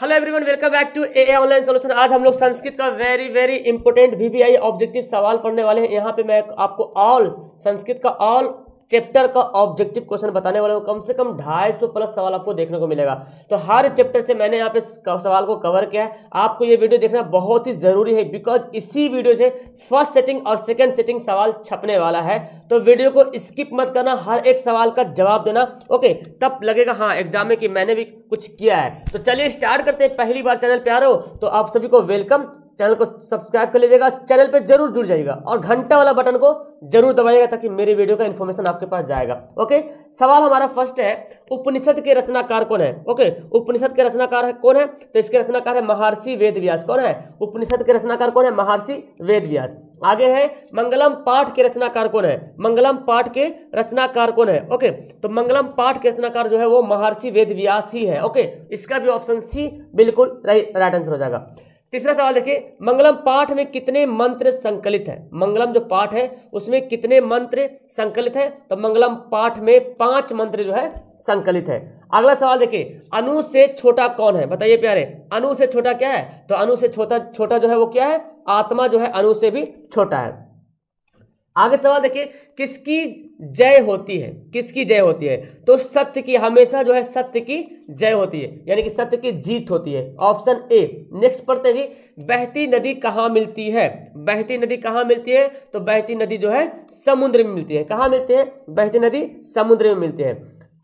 Hello everyone welcome back to a online solution आज हम लोग संस्कृत का very very important VVI objective सवाल पढ़ने वाले हैं यहाँ पे मैं आपको ऑल संस्कृत का ऑल चैप्टर का ऑब्जेक्टिव क्वेश्चन बताने वाले हूँ कम से कम ढाई सौ प्लस सवाल आपको देखने को मिलेगा तो हर चैप्टर से मैंने यहाँ पे सवाल को कवर किया है आपको ये वीडियो देखना बहुत ही ज़रूरी है बिकॉज इसी वीडियो से फर्स्ट सेटिंग और सेकेंड सेटिंग सवाल छपने वाला है तो वीडियो को स्किप मत करना हर एक सवाल का जवाब देना ओके तब लगेगा हाँ एग्जाम में कि मैंने भी कुछ किया है तो चलिए स्टार्ट करते हैं पहली बार चैनल हो तो आप सभी को वेलकम चैनल को सब्सक्राइब कर लीजिएगा चैनल पे जरूर जुड़ जाइएगा और घंटा वाला बटन को जरूर दबाइएगा ताकि मेरे वीडियो का इन्फॉर्मेशन आपके पास जाएगा ओके सवाल हमारा फर्स्ट है उपनिषद के रचनाकार कौन है ओके उपनिषद के रचनाकार है कौन है तो इसके रचनाकार है महर्षि वेद कौन है उपनिषद के रचनाकार कौन है महर्षि वेद व्यास आगे है मंगलम पाठ के रचनाकार कौन है मंगलम पाठ के रचनाकार कौन है ओके तो मंगलम पाठ के रचनाकार जो है वो महर्षि वेद व्यास ही है ओके इसका भी ऑप्शन सी बिल्कुल राइट आंसर हो जाएगा तीसरा सवाल देखिए मंगलम पाठ में कितने मंत्र संकलित हैं मंगलम जो पाठ है उसमें कितने मंत्र संकलित हैं तो मंगलम पाठ में पांच मंत्र जो है संकलित है अगला सवाल देखिए अनु से छोटा कौन है बताइए प्यारे अनु से छोटा क्या है तो अनु से छोटा छोटा जो है वो क्या है आत्मा जो है अनु से भी छोटा है आगे सवाल देखिए किसकी जय होती है किसकी जय होती है तो सत्य की हमेशा जो है सत्य की जय होती है यानी कि सत्य की जीत होती है ऑप्शन ए नेक्स्ट पढ़ते हैं बहती नदी कहाँ मिलती है बहती नदी कहाँ मिलती है तो बहती नदी जो है समुद्र में मिलती है कहाँ मिलती है बहती नदी समुद्र में मिलती है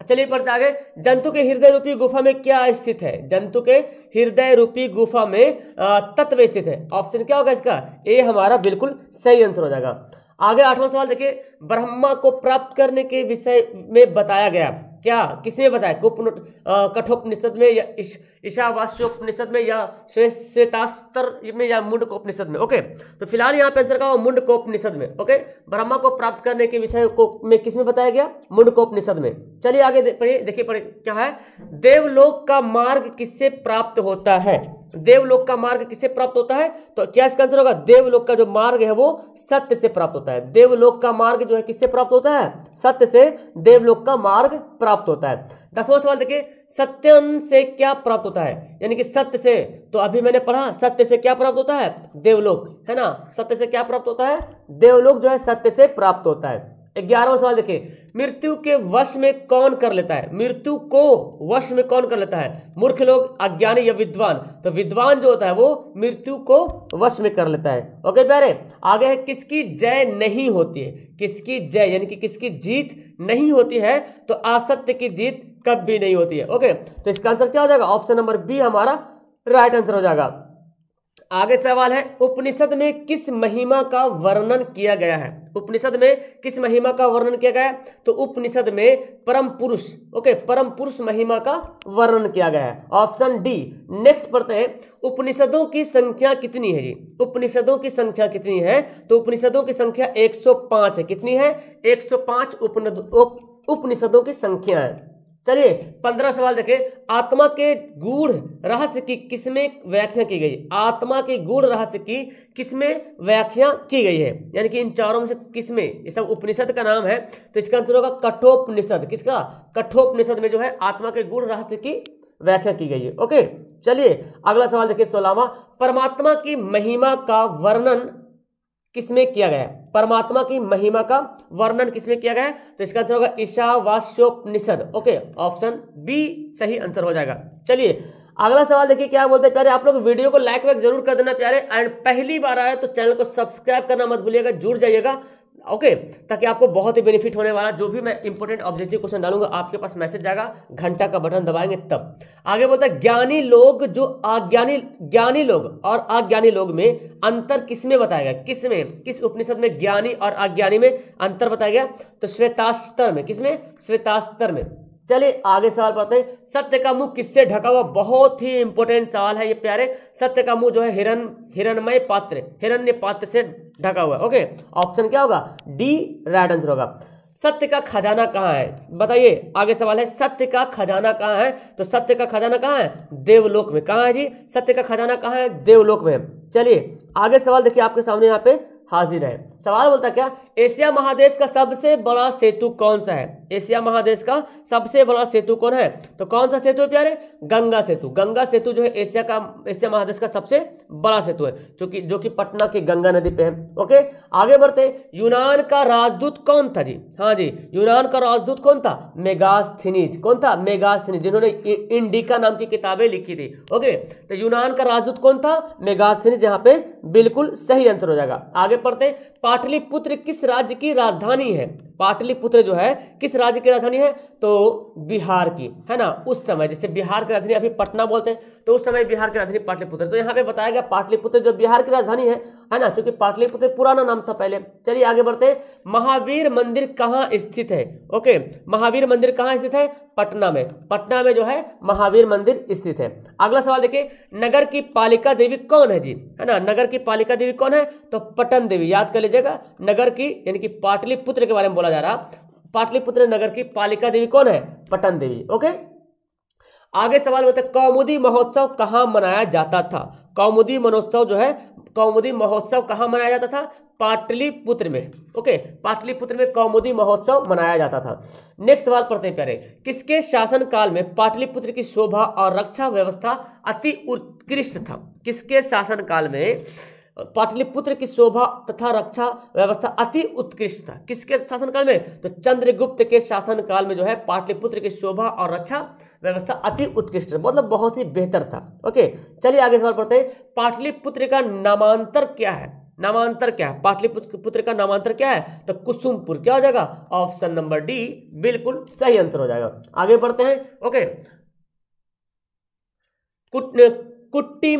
चलिए पढ़ते आगे जंतु के हृदय रूपी गुफा में क्या स्थित है जंतु के हृदय रूपी गुफा में तत्व स्थित है ऑप्शन क्या होगा इसका ए हमारा बिल्कुल सही आंसर हो जाएगा आगे आठवां सवाल देखिए ब्रह्मा को प्राप्त करने के विषय में बताया गया क्या किसने बताया कुपन कठोपनिषद में या ईशावास्योपनिषद में या श्वेतास्तर में या मुंडकोपनिषद में ओके तो फिलहाल यहाँ पे आंसर का मुंडकोपनिषद में ओके ब्रह्मा को प्राप्त करने के विषय को में किस में बताया गया मुंडकोपनिषद में चलिए आगे पढ़िए देखिए पढ़िए क्या है देवलोक का मार्ग किससे प्राप्त होता है देवलोक का मार्ग किसे प्राप्त होता है तो क्या इसका आंसर होगा देवलोक का जो मार्ग है वो सत्य से प्राप्त होता है देवलोक का मार्ग जो है किससे प्राप्त होता है सत्य से देवलोक का मार्ग प्राप्त होता है दसवां सवाल देखिए सत्यम से क्या प्राप्त होता है यानी कि सत्य से तो अभी मैंने पढ़ा सत्य से क्या प्राप्त होता है देवलोक है ना सत्य से क्या प्राप्त होता है देवलोक जो है सत्य से प्राप्त होता है ग्यारहवा सवाल देखिए मृत्यु के वश में कौन कर लेता है मृत्यु को वश में कौन कर लेता है मूर्ख लोग अज्ञानी या विद्वान तो विद्वान जो होता है वो मृत्यु को वश में कर लेता है ओके प्यारे आगे है किसकी जय नहीं होती है किसकी जय यानी कि किसकी जीत नहीं होती है तो असत्य की जीत कब भी नहीं होती है ओके तो इसका आंसर क्या हो जाएगा ऑप्शन नंबर बी हमारा राइट आंसर हो जाएगा आगे सवाल है उपनिषद में किस महिमा का वर्णन किया गया है उपनिषद में किस महिमा का वर्णन किया गया है तो उपनिषद में परम पुरुष ओके परम पुरुष महिमा का वर्णन किया गया है ऑप्शन डी नेक्स्ट पढ़ते हैं उपनिषदों की संख्या कितनी है जी उपनिषदों की संख्या कितनी है तो उपनिषदों की संख्या 105 है कितनी है 105 उपनिषदों की संख्या है चलिए पंद्रह सवाल देखें आत्मा के गूढ़ रहस्य की किसमें व्याख्या की गई आत्मा के गूढ़ रहस्य की किसमें व्याख्या की गई है यानी कि इन चारों में से किसमें ये सब उपनिषद का नाम है तो इसका आंसर होगा कठोपनिषद किसका कठोपनिषद में जो है आत्मा के गूढ़ रहस्य की व्याख्या की गई है ओके चलिए अगला सवाल देखिए सोलहवा परमात्मा की महिमा का वर्णन किसमें किया गया परमात्मा की महिमा का वर्णन किसमें किया गया तो इसका आंसर होगा ईशावास्योपनिषद ओके ऑप्शन बी सही आंसर हो जाएगा चलिए अगला सवाल देखिए क्या बोलते हैं प्यारे आप लोग वीडियो को लाइक वाइक जरूर कर देना प्यारे एंड पहली बार आए तो चैनल को सब्सक्राइब करना मत भूलिएगा जुड़ जाइएगा ओके ताकि आपको बहुत ही बेनिफिट होने वाला जो भी मैं इंपॉर्टेंट ऑब्जेक्टिव क्वेश्चन डालूंगा आपके पास मैसेज जाएगा घंटा का बटन दबाएंगे तब आगे बोलता है ज्ञानी लोग जो अज्ञानी ज्ञानी लोग और अज्ञानी लोग में अंतर किस में बताया गया किस में किस उपनिषद में ज्ञानी और अज्ञानी में अंतर बताया गया तो श्वेतास्तर में किस में श्वेतास्तर में चलिए आगे सवाल पढ़ते हैं सत्य का मुंह किससे ढका हुआ बहुत ही इंपॉर्टेंट सवाल है ये प्यारे सत्य का मुंह जो है हिरण हिरणमय पात्र हिरण्य पात्र से ढका हुआ है ओके ऑप्शन क्या होगा डी राइट आंसर होगा सत्य का खजाना कहाँ है बताइए आगे सवाल है सत्य का खजाना कहाँ है तो सत्य का खजाना कहाँ है देवलोक में कहाँ है जी सत्य का खजाना कहाँ है देवलोक में चलिए आगे सवाल देखिए आपके सामने यहाँ पे हाजिर है सवाल बोलता क्या एशिया महादेश का सबसे बड़ा सेतु कौन सा है एशिया महादेश का सबसे बड़ा सेतु कौन है तो कौन सा सेतु है प्यारे गंगा सेतु गंगा सेतु जो है एशिया का एशिया महादेश का सबसे बड़ा सेतु है जो कि जो कि पटना के गंगा नदी पे है ओके आगे बढ़ते यूनान का राजदूत कौन था जी हाँ जी यूनान का राजदूत कौन था मेगास्थनीज कौन था मेगास्थनीज जिन्होंने इंडिका नाम की किताबें लिखी थी ओके तो यूनान का राजदूत कौन था मेगास्थनीज यहाँ पे बिल्कुल सही आंसर हो जाएगा आगे पढ़ते पाटलिपुत्र किस राज्य की राजधानी है पाटलिपुत्र जो है किस राज्य की राजधानी है तो बिहार की है ना उस समय जैसे बिहार की राजधानी अभी पटना बोलते हैं तो उस समय बिहार की राजधानी पाटलिपुत्र तो यहाँ पे बताया गया पाटलिपुत्र जो बिहार की राजधानी है है ना क्योंकि पाटलिपुत्र पुराना नाम था पहले चलिए आगे बढ़ते हैं महावीर मंदिर कहाँ स्थित है ओके महावीर मंदिर कहाँ स्थित है पटना में पटना में जो है महावीर मंदिर स्थित है अगला सवाल देखिए नगर की पालिका देवी कौन है जी है ना नगर की पालिका देवी कौन है तो पटन देवी याद कर लीजिएगा नगर की यानी कि पाटलिपुत्र के बारे में बोला जा रहा पाटलिपुत्र नगर की पालिका देवी कौन है पटन देवी ओके आगे सवाल होता है कौमुदी महोत्सव कहाँ मनाया जाता था कौमुदी महोत्सव जो है कौमुदी महोत्सव कहाँ मनाया जाता था पाटलिपुत्र में ओके पाटलिपुत्र में कौमुदी महोत्सव मनाया जाता था नेक्स्ट सवाल पढ़ते हैं प्यारे किसके शासनकाल में पाटलिपुत्र की शोभा और रक्षा व्यवस्था अति उत्कृष्ट था किसके शासनकाल में पाटलिपुत्र की शोभा तथा रक्षा व्यवस्था अति उत्कृष्ट था किसके शासनकाल में तो चंद्रगुप्त के शासनकाल में जो है पाटलिपुत्र की शोभा और रक्षा व्यवस्था अति उत्कृष्ट मतलब बहुत ही बेहतर था ओके चलिए आगे सवाल पढ़ते हैं पाटलिपुत्र का नामांतर क्या है नामांतर क्या है पाटलिपुत्र का नामांतर क्या है तो कुसुमपुर क्या हो जाएगा ऑप्शन नंबर डी बिल्कुल सही आंसर हो जाएगा आगे बढ़ते हैं ओके कुट कुट्टी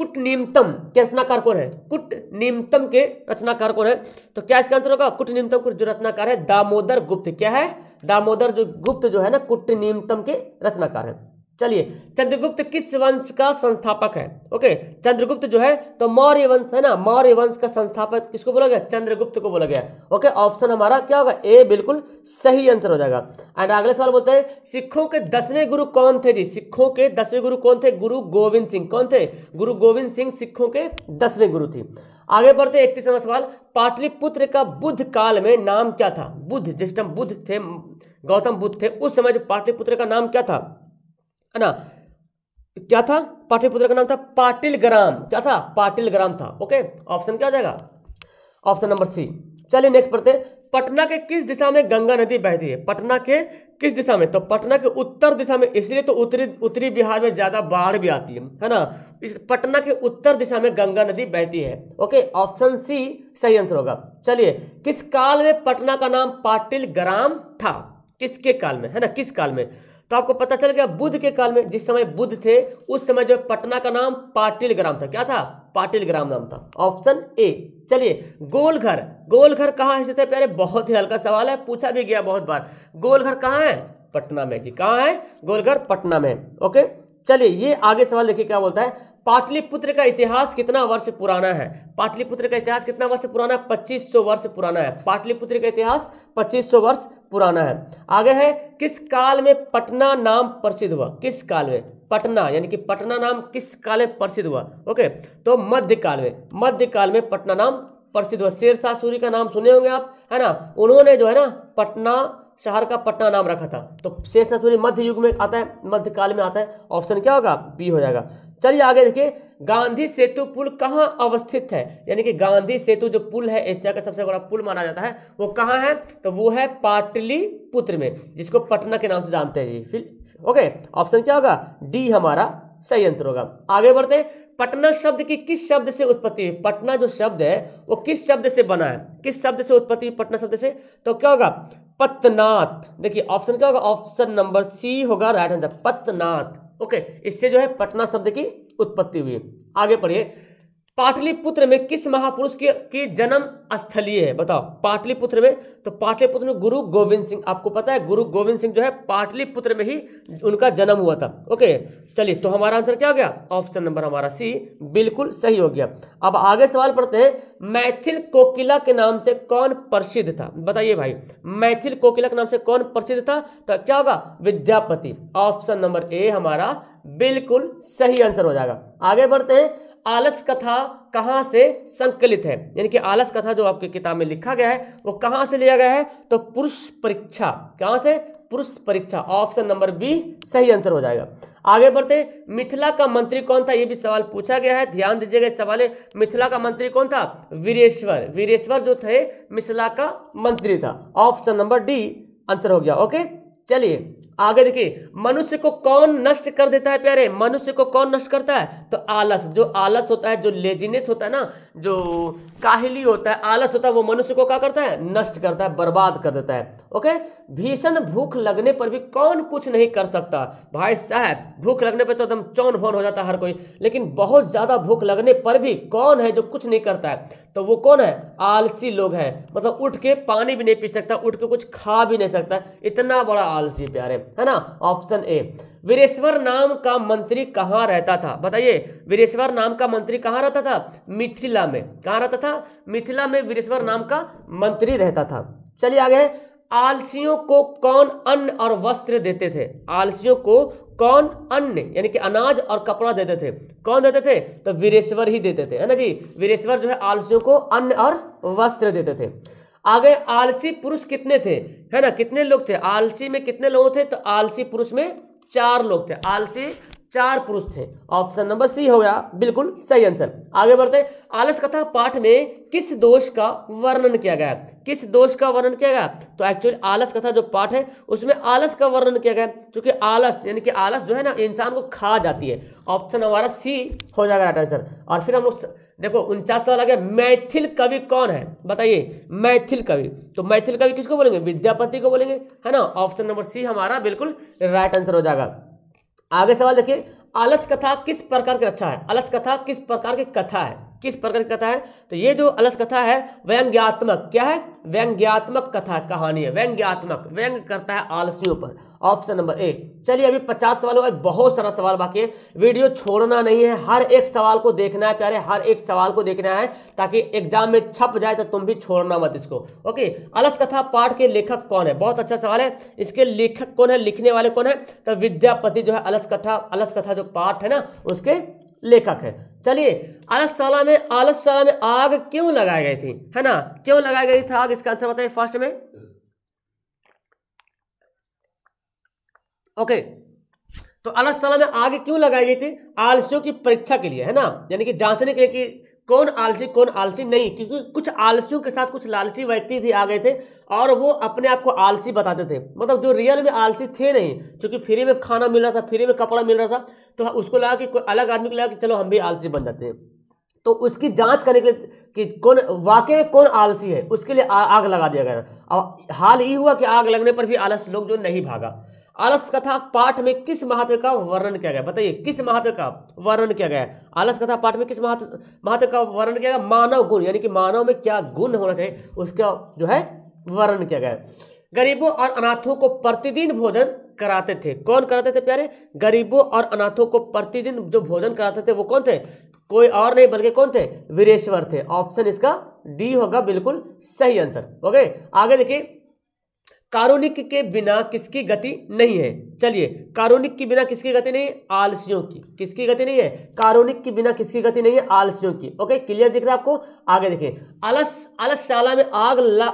कुट निम्तम के रचनाकार कौन है कुट निम्तम के रचनाकार कौन है तो क्या इसका आंसर होगा कुट निम्तम जो रचनाकार है दामोदर गुप्त क्या है दामोदर जो गुप्त जो है ना कुट निम्तम के रचनाकार है चलिए चंद्रगुप्त किस वंश का संस्थापक है ओके चंद्रगुप्त जो है तो मौर्य वंश है ना मौर्य वंश का संस्थापक किसको बोला गया चंद्रगुप्त को बोला गया ओके ऑप्शन हमारा क्या होगा ए बिल्कुल सही आंसर हो जाएगा एंड अगले सवाल बोलते हैं सिखों के दसवें गुरु कौन थे जी सिखों के दसवें गुरु कौन थे गुरु गोविंद सिंह कौन थे गुरु गोविंद सिंह सिखों के दसवें गुरु थे आगे बढ़ते हैं इकतीसवा सवाल पाटलिपुत्र का बुद्ध काल में नाम क्या था बुद्ध जिस टाइम बुद्ध थे गौतम बुद्ध थे उस समय जो पाटलिपुत्र का नाम क्या था है ना क्या था पाटलिपुत्र का नाम था पाटिल ग्राम क्या था पाटिल ग्राम था ओके ऑप्शन क्या आ जाएगा ऑप्शन नंबर सी चलिए नेक्स्ट पढ़ते पटना के किस दिशा में गंगा नदी बहती है पटना के किस दिशा में तो पटना के उत्तर दिशा में इसलिए तो उत्तरी उत्तरी बिहार में ज्यादा बाढ़ भी आती है है ना इस पटना के उत्तर दिशा में गंगा नदी बहती है ओके ऑप्शन सी सही आंसर होगा चलिए किस काल में पटना का नाम पाटिल ग्राम था किसके काल में है ना किस काल में तो आपको पता चल गया बुद्ध के काल में जिस समय बुद्ध थे उस समय जो पटना का नाम पाटिल ग्राम था क्या था पाटिल ग्राम नाम था ऑप्शन ए चलिए गोलघर गोलघर कहाँ स्थित है प्यारे बहुत ही हल्का सवाल है पूछा भी गया बहुत बार गोलघर कहाँ है पटना में जी कहाँ है गोलघर पटना में ओके चलिए ये आगे सवाल देखिए क्या बोलता है पाटलिपुत्र का इतिहास कितना वर्ष पुराना है पाटलिपुत्र का इतिहास कितना वर्ष पुराना है पच्चीस सौ वर्ष पुराना है पाटलिपुत्र का इतिहास पच्चीस सौ वर्ष पुराना है आगे है किस काल में पटना नाम प्रसिद्ध हुआ किस काल में पटना यानी कि पटना नाम किस काल में प्रसिद्ध हुआ ओके तो मध्य काल में मध्यकाल में पटना नाम प्रसिद्ध हुआ शेरशाह सूरी का नाम सुने होंगे आप है ना उन्होंने जो है ना पटना शहर का पटना नाम रखा था तो शेरशाह सूरी मध्य युग में आता है मध्यकाल में आता है ऑप्शन क्या होगा बी हो जाएगा चलिए आगे देखिए गांधी सेतु पुल कहाँ अवस्थित है यानी कि गांधी सेतु जो पुल है एशिया का सबसे बड़ा पुल माना जाता है वो कहाँ है तो वो है पुत्र में जिसको पटना के नाम से जानते हैं जी फिर ओके ऑप्शन क्या होगा डी हमारा सही होगा आगे बढ़ते पटना शब्द की किस शब्द से उत्पत्ति हुई पटना जो शब्द है वो किस शब्द से बना है किस शब्द से उत्पत्ति हुई पटना शब्द से तो क्या होगा पतनाथ देखिए ऑप्शन क्या होगा ऑप्शन नंबर सी होगा राइट आंसर पतनाथ ओके इससे जो है पटना शब्द की उत्पत्ति हुई आगे पढ़िए पाटलिपुत्र में किस महापुरुष की, की जन्म स्थलीय है बताओ पाटलिपुत्र में तो पाटलिपुत्र में गुरु गोविंद सिंह आपको पता है गुरु गोविंद सिंह जो है पाटलिपुत्र में ही उनका जन्म हुआ था ओके चलिए तो हमारा आंसर क्या हो गया ऑप्शन नंबर हमारा सी बिल्कुल सही हो गया अब आगे सवाल पढ़ते हैं मैथिल कोकिला के नाम से कौन प्रसिद्ध था बताइए भाई मैथिल कोकिला के नाम से कौन प्रसिद्ध था तो क्या होगा विद्यापति ऑप्शन नंबर ए हमारा बिल्कुल सही आंसर हो जाएगा आगे बढ़ते हैं आलस कथा कहाँ से संकलित है यानी कि आलस कथा जो आपकी किताब में लिखा गया है वो कहाँ से लिया गया है तो पुरुष परीक्षा कहाँ से Purush Pariksha option number B सही आंसर हो जाएगा आगे बढ़ते मिथिला का मंत्री कौन था ये भी सवाल पूछा गया है ध्यान दीजिएगा इस सवाल है मिथिला का मंत्री कौन था वीरेश्वर वीरेश्वर जो थे मिथिला का मंत्री था ऑप्शन नंबर डी आंसर हो गया ओके चलिए आगे देखिए मनुष्य को कौन नष्ट कर देता है प्यारे मनुष्य को कौन नष्ट करता है तो आलस जो आलस होता है जो लेजीनेस होता है ना जो काहली होता है आलस होता है वो मनुष्य को क्या करता है नष्ट करता है बर्बाद कर देता है ओके भीषण भूख लगने पर भी कौन कुछ नहीं कर सकता भाई साहब भूख लगने पर तो एकदम चौन भौन हो जाता है हर कोई लेकिन बहुत ज़्यादा भूख लगने पर भी कौन है जो कुछ नहीं करता है तो वो कौन है आलसी लोग हैं मतलब उठ के पानी भी नहीं पी सकता उठ के कुछ खा भी नहीं सकता इतना बड़ा आलसी प्यारे है ना ऑप्शन ए वीरेश्वर नाम का मंत्री कहाँ रहता था बताइए वीरेश्वर नाम का मंत्री कहाँ रहता था मिथिला में कहाँ रहता था मिथिला में वीरेश्वर नाम का मंत्री रहता था चलिए आगे आलसियों को कौन अन्न और वस्त्र देते थे आलसियों को कौन अन्न यानी कि अनाज और कपड़ा देते थे कौन देते थे तो वीरेश्वर ही देते थे है ना जी वीरेश्वर जो है आलसियों को अन्न और वस्त्र देते थे आगे आलसी पुरुष कितने थे है ना कितने लोग थे आलसी में कितने लोग थे तो आलसी पुरुष में चार लोग थे आलसी चार पुरुष थे ऑप्शन नंबर सी हो गया बिल्कुल सही आंसर आगे बढ़ते आलस कथा पाठ में किस दोष का वर्णन किया गया किस दोष का वर्णन किया गया तो एक्चुअली आलस कथा जो पाठ है उसमें आलस का वर्णन किया गया क्योंकि आलस यानी कि आलस जो है ना इंसान को खा जाती है ऑप्शन हमारा सी हो जाएगा राइट आंसर और फिर हम लोग देखो उनचास सवाल आ गया मैथिल कवि कौन है बताइए मैथिल कवि तो मैथिल कवि किसको बोलेंगे विद्यापति को बोलेंगे है ना ऑप्शन नंबर सी हमारा बिल्कुल राइट आंसर हो जाएगा आगे सवाल देखिए आलस कथा किस प्रकार की रक्षा है आलस कथा किस प्रकार की कथा है किस प्रकार की कथा है तो ये जो अलस कथा है व्यंग्यात्मक क्या है व्यंग्यात्मक कथा कहानी है व्यंग्यात्मक व्यंग करता है आलसियों पर ऑप्शन नंबर ए चलिए अभी पचास सवाल हुआ बहुत सारा सवाल बाकी है वीडियो छोड़ना नहीं है हर एक सवाल को देखना है प्यारे हर एक सवाल को देखना है ताकि एग्जाम में छप जाए तो तुम भी छोड़ना मत इसको ओके अलस कथा पाठ के लेखक कौन है बहुत अच्छा सवाल है इसके लेखक कौन है लिखने वाले कौन है तो विद्यापति जो है अलस कथा अलस कथा जो पाठ है ना उसके लेखक है चलिए आलसशाला में आलसशाला में आग क्यों लगाई गई थी है ना क्यों लगाई गई थी आग इसका आंसर बताइए फर्स्ट में ओके तो आलसशाला में आग क्यों लगाई गई थी आलसियों की परीक्षा के लिए है ना यानी कि जांचने के लिए कि कौन आलसी कौन आलसी नहीं क्योंकि कुछ आलसियों के साथ कुछ लालची व्यक्ति भी आ गए थे और वो अपने आप को आलसी बताते थे मतलब जो रियल में आलसी थे नहीं क्योंकि फ्री में खाना मिल रहा था फ्री में कपड़ा मिल रहा था तो उसको लगा कि कोई अलग आदमी को लगा कि चलो हम भी आलसी बन जाते हैं तो उसकी जांच करने के लिए कि कौन वाकई में कौन आलसी है उसके लिए आ, आग लगा दिया गया और हाल ही हुआ कि आग लगने पर भी आलस लोग जो नहीं भागा आलस कथा पाठ में किस महत्व का वर्णन किया गया बताइए किस महत्व का वर्णन किया गया आलस कथा पाठ में किस महत्व महत्व का वर्णन किया गया मानव गुण यानी कि मानव में क्या गुण होना चाहिए उसका जो है वर्णन किया गया है गरीबों और अनाथों को प्रतिदिन भोजन कराते थे कौन कराते थे प्यारे गरीबों और अनाथों को प्रतिदिन जो भोजन कराते थे वो कौन थे कोई और नहीं बल्कि कौन थे वीरेश्वर थे ऑप्शन इसका डी होगा बिल्कुल सही आंसर ओके आगे देखिए कारोनिक के बिना किसकी गति नहीं है चलिए कारोनिक के बिना किसकी गति नहीं है आलसियों की किसकी गति नहीं है कारोनिक के बिना किसकी गति नहीं है आलसियों की ओके क्लियर दिख रहा है आपको आगे देखें आलस आलस शाला में आग ला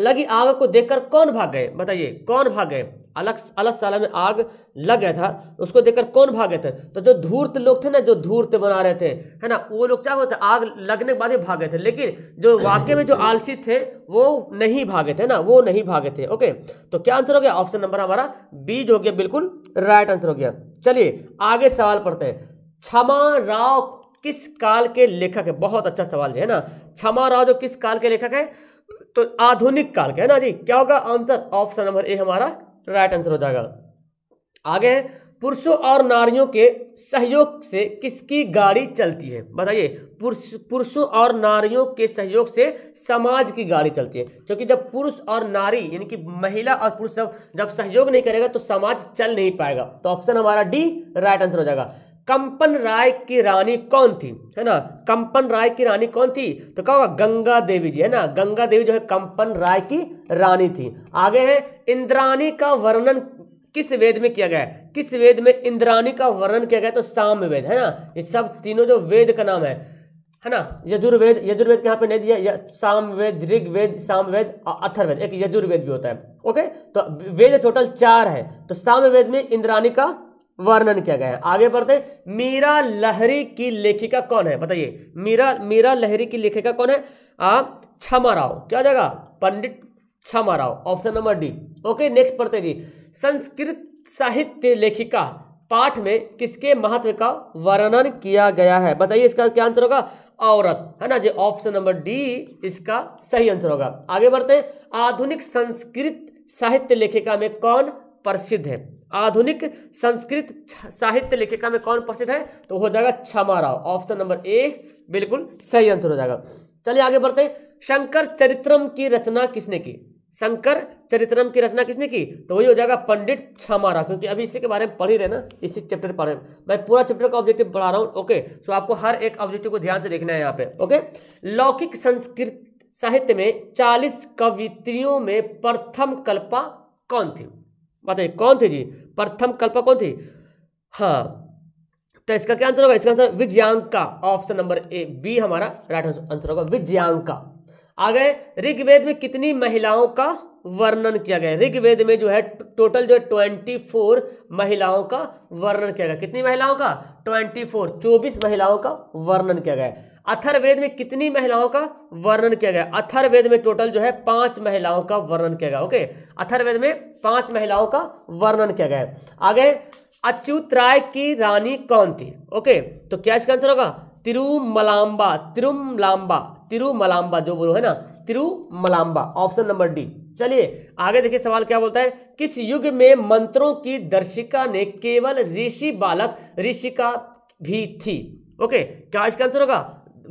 लगी आग को देखकर कौन भाग गए बताइए कौन भाग गए अलग अलग साल में आग लग गया था उसको देखकर कौन भागे थे तो जो धूर्त लोग थे ना जो धूर्त बना रहे थे है ना वो लोग क्या होते आग लगने के बाद ही भागे थे लेकिन जो वाक्य में जो आलसी थे वो नहीं भागे थे ना वो नहीं भागे थे ओके तो क्या आंसर हो गया ऑप्शन नंबर हमारा बीज हो गया बिल्कुल राइट आंसर हो गया चलिए आगे सवाल पढ़ते हैं क्षमा राव किस काल के लेखक है बहुत अच्छा सवाल है ना क्षमा राव जो किस काल के लेखक है तो आधुनिक काल का है ना जी क्या होगा आंसर ऑप्शन नंबर ए हमारा राइट आंसर हो जाएगा आगे है पुरुषों और नारियों के सहयोग से किसकी गाड़ी चलती है बताइए पुरुषों और नारियों के सहयोग से समाज की गाड़ी चलती है क्योंकि जब पुरुष और नारी यानी कि महिला और पुरुष जब सहयोग नहीं करेगा तो समाज चल नहीं पाएगा तो ऑप्शन हमारा डी राइट आंसर हो जाएगा कंपन राय की रानी कौन थी है ना कंपन राय की रानी कौन थी तो क्या होगा गंगा देवी जी है ना गंगा देवी जो है कंपन राय की रानी थी आगे है इंद्राणी का वर्णन किस वेद में किया गया है किस वेद में इंद्राणी का वर्णन किया गया तो साम वेद है ना ये सब तीनों जो वेद का नाम है है ना यजुर्वेद यजुर्वेद के यहाँ पे नहीं दिया सामवेद ऋग्वेद सामवेद अथर्वेद एक यजुर्वेद भी होता है ओके तो वेद टोटल चार है तो सामवेद में इंद्राणी का वर्णन किया गया है आगे बढ़ते मीरा लहरी की लेखिका कौन है बताइए मीरा मीरा लहरी की लेखिका कौन है आ क्षमा राव क्या जाएगा Pandit Kshama Rao option number D okay next पढ़ते जी संस्कृत साहित्य लेखिका पाठ में किसके महत्व का वर्णन किया गया है बताइए इसका क्या आंसर होगा औरत है ना जी ऑप्शन नंबर डी इसका सही आंसर होगा आगे बढ़ते हैं आधुनिक संस्कृत साहित्य लेखिका में कौन प्रसिद्ध है आधुनिक संस्कृत साहित्य लेखिका में कौन प्रसिद्ध है तो हो जाएगा क्षमा राव ऑप्शन नंबर ए बिल्कुल सही आंसर हो जाएगा चलिए आगे बढ़ते हैं शंकर चरित्रम की रचना किसने की शंकर चरित्रम की रचना किसने की तो वही हो जाएगा पंडित क्षमा राव क्योंकि अभी इसी के बारे में पढ़ ही रहे ना इसी चैप्टर पढ़े मैं पूरा चैप्टर का ऑब्जेक्टिव पढ़ा रहा हूँ ओके सो आपको हर एक ऑब्जेक्टिव को ध्यान से देखना है यहाँ पे ओके लौकिक संस्कृत साहित्य में चालीस कवित्रियों में प्रथम कल्पा कौन थी बताइए कौन थे जी प्रथम कल्प कौन थी हाँ तो इसका क्या आंसर होगा इसका answer Vijayanka option number A B हमारा राइट आंसर होगा विजयांका आ गए ऋग्वेद में कितनी महिलाओं का वर्णन किया गया ऋग्वेद में जो है टोटल जो है ट्वेंटी फोर महिलाओं का वर्णन किया गया कितनी महिलाओं का ट्वेंटी फोर चौबीस महिलाओं का वर्णन किया गया अथर्वेद में कितनी महिलाओं का वर्णन किया गया अथर्वेद में टोटल जो है पांच महिलाओं का वर्णन किया गया ओके अथर्वेद में पांच महिलाओं का वर्णन किया गया आगे अच्युत राय की रानी कौन थी ओके तो क्या इसका आंसर होगा तिरुमलाम्बा तिरुमलाम्बा तिरुमलाम्बा जो बोलो है ना तिरुमलाम्बा ऑप्शन नंबर डी चलिए आगे देखिए सवाल क्या बोलता है किस युग में मंत्रों की दर्शिका ने केवल ऋषि बालक ऋषिका भी थी ओके क्या इसका आंसर होगा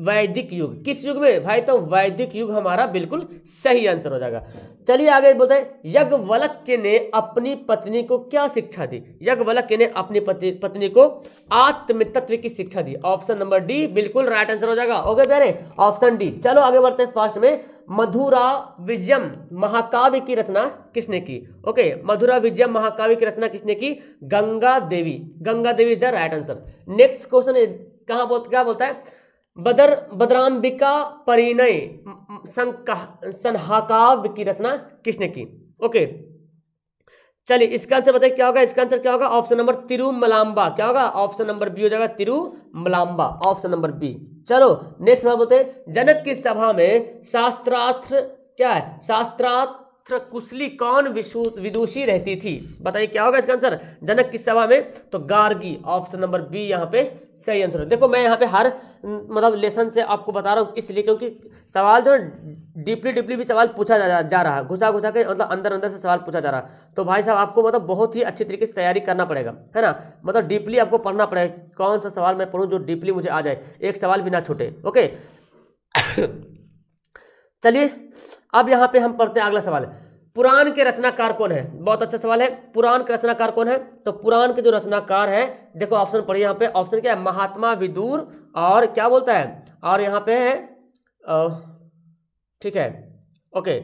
वैदिक युग किस युग में भाई तो वैदिक युग हमारा बिल्कुल सही आंसर हो जाएगा चलिए आगे बोलते हैं यज्ञवलक ने अपनी पत्नी को क्या शिक्षा दी यज्ञवलक ने अपनी पत्नी पत्नी को आत्म तत्व की शिक्षा दी ऑप्शन नंबर डी बिल्कुल राइट आंसर हो जाएगा ओके प्यारे ऑप्शन डी चलो आगे बढ़ते हैं फास्ट में मधुरा विजयम महाकाव्य की रचना किसने की ओके मधुरा विजयम महाकाव्य की रचना किसने की Ganga Devi Ganga Devi is the right answer next question कहा बोल क्या बोलता है बदर बदराम्बिका परिणय संहाकाव्य की रचना किसने की ओके चलिए इसका आंसर बताइए क्या होगा इसका आंसर क्या होगा ऑप्शन नंबर तिरुमलाम्बा क्या होगा ऑप्शन नंबर बी हो जाएगा तिरुमलाम्बा ऑप्शन नंबर बी चलो नेक्स्ट सवाल बोलते हैं जनक की सभा में शास्त्रार्थ क्या है शास्त्रार्थ कुशली कौन विदुषी रहती थी बताइए क्या होगा इसका आंसर जनक की सभा में तो गार्गी ऑप्शन नंबर बी यहाँ पे सही आंसर है देखो मैं यहाँ पे हर मतलब लेसन से आपको बता रहा हूँ इसलिए क्योंकि सवाल जो है डीपली डीपली भी सवाल पूछा जा, जा रहा है घुसा घुसा के मतलब अंदर अंदर से सवाल पूछा जा रहा है तो भाई साहब आपको मतलब बहुत ही अच्छी तरीके से तैयारी करना पड़ेगा है ना मतलब डीपली आपको पढ़ना पड़ेगा कौन सा सवाल मैं पढ़ूँ जो डीपली मुझे आ जाए एक सवाल भी ना छूटे ओके चलिए अब यहाँ पे हम पढ़ते हैं अगला सवाल पुराण के रचनाकार कौन है बहुत अच्छा सवाल है पुराण के रचनाकार कौन है तो पुराण के जो रचनाकार है देखो ऑप्शन पढ़िए यहाँ पे ऑप्शन क्या है महात्मा विदुर और क्या बोलता है और यहाँ पे है ठीक है ओके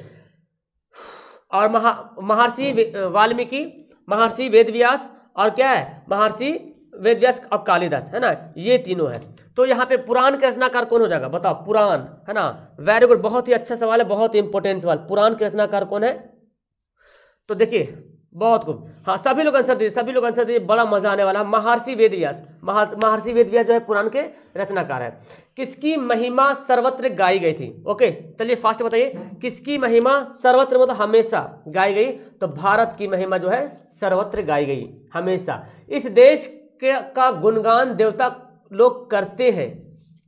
और महा महर्षि वाल्मीकि महर्षि वेदव्यास और क्या है महर्षि वेदव्यास और कालिदास है ना ये तीनों है तो यहाँ पे पुराण के रचनाकार कौन हो जाएगा बताओ पुराण है ना वेरी गुड बहुत ही अच्छा सवाल है बहुत ही इंपॉर्टेंट सवाल पुराण के रचनाकार कौन है तो देखिए बहुत खूब हाँ सभी लोग आंसर दीजिए सभी लोग आंसर दीजिए बड़ा मजा आने वाला महर्षि वेद व्यास महर्षि वेद व्यास जो है पुराण के रचनाकार है किसकी महिमा सर्वत्र गाई गई थी ओके चलिए फास्ट बताइए किसकी महिमा सर्वत्र मतलब हमेशा गाई गई तो भारत की महिमा जो है सर्वत्र गाई गई हमेशा इस देश के का गुणगान देवता लोग करते हैं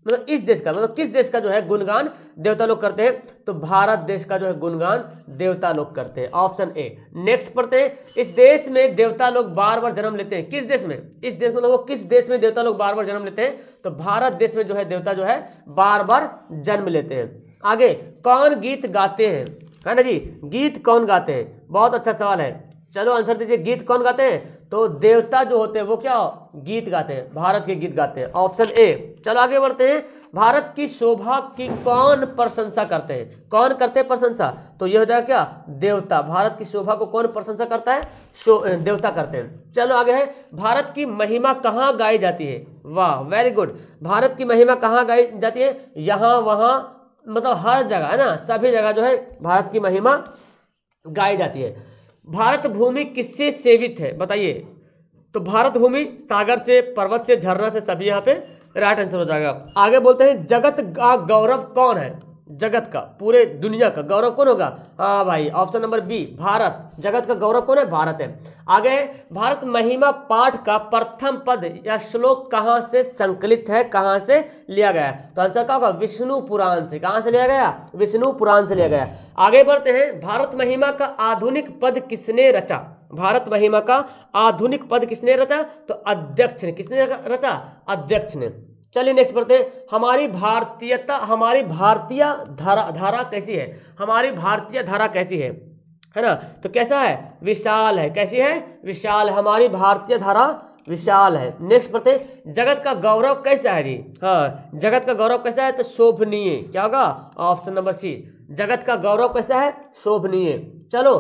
मतलब इस देश का मतलब किस देश का जो है गुणगान देवता लोग करते हैं तो भारत देश का जो है गुणगान देवता लोग करते हैं ऑप्शन ए नेक्स्ट पढ़ते हैं इस देश में देवता लोग बार बार जन्म लेते हैं किस देश में इस देश मतलब वो किस देश में देवता लोग बार बार जन्म लेते हैं तो भारत देश में जो है देवता जो है बार बार जन्म लेते हैं आगे कौन गीत गाते हैं है ना जी गीत कौन गाते हैं बहुत अच्छा सवाल है चलो आंसर दीजिए गीत कौन गाते हैं तो देवता जो होते हैं वो क्या हो? गीत गाते हैं भारत के गीत गाते हैं ऑप्शन ए चलो आगे बढ़ते हैं भारत की शोभा की कौन प्रशंसा करते हैं कौन करते हैं प्रशंसा तो यह हो जाएगा क्या देवता भारत की शोभा को कौन प्रशंसा करता है शो देवता करते हैं चलो आगे है भारत की महिमा कहाँ गाई जाती है वाह वेरी गुड भारत की महिमा कहाँ गाई जाती है यहाँ वहाँ मतलब हर जगह है ना सभी जगह जो है भारत की महिमा गाई जाती है भारत भूमि किससे सेवित है बताइए तो भारत भूमि सागर से पर्वत से झरना से सभी यहाँ पे राइट आंसर हो जाएगा आगे बोलते हैं जगत का गौरव कौन है जगत का पूरे दुनिया का गौरव कौन होगा हाँ भाई ऑप्शन नंबर बी भारत जगत का गौरव कौन है भारत है आगे भारत महिमा पाठ का प्रथम पद या श्लोक कहाँ से संकलित है कहाँ से लिया गया तो आंसर क्या होगा विष्णु पुराण से कहाँ से लिया गया विष्णु पुराण से लिया गया आगे बढ़ते हैं भारत महिमा का आधुनिक पद किसने रचा भारत महिमा का आधुनिक पद किसने रचा तो अध्यक्ष ने किसने रचा अध्यक्ष ने चलिए नेक्स्ट पढ़ते हैं हमारी भारतीयता हमारी भारतीय धारा धारा कैसी है हमारी भारतीय धारा कैसी है है ना तो कैसा है विशाल है कैसी है विशाल है हमारी भारतीय धारा विशाल है नेक्स्ट पढ़ते हैं जगत का गौरव कैसा है जी हाँ जगत का गौरव कैसा है तो शोभनीय क्या होगा ऑप्शन नंबर सी जगत का गौरव कैसा है शोभनीय चलो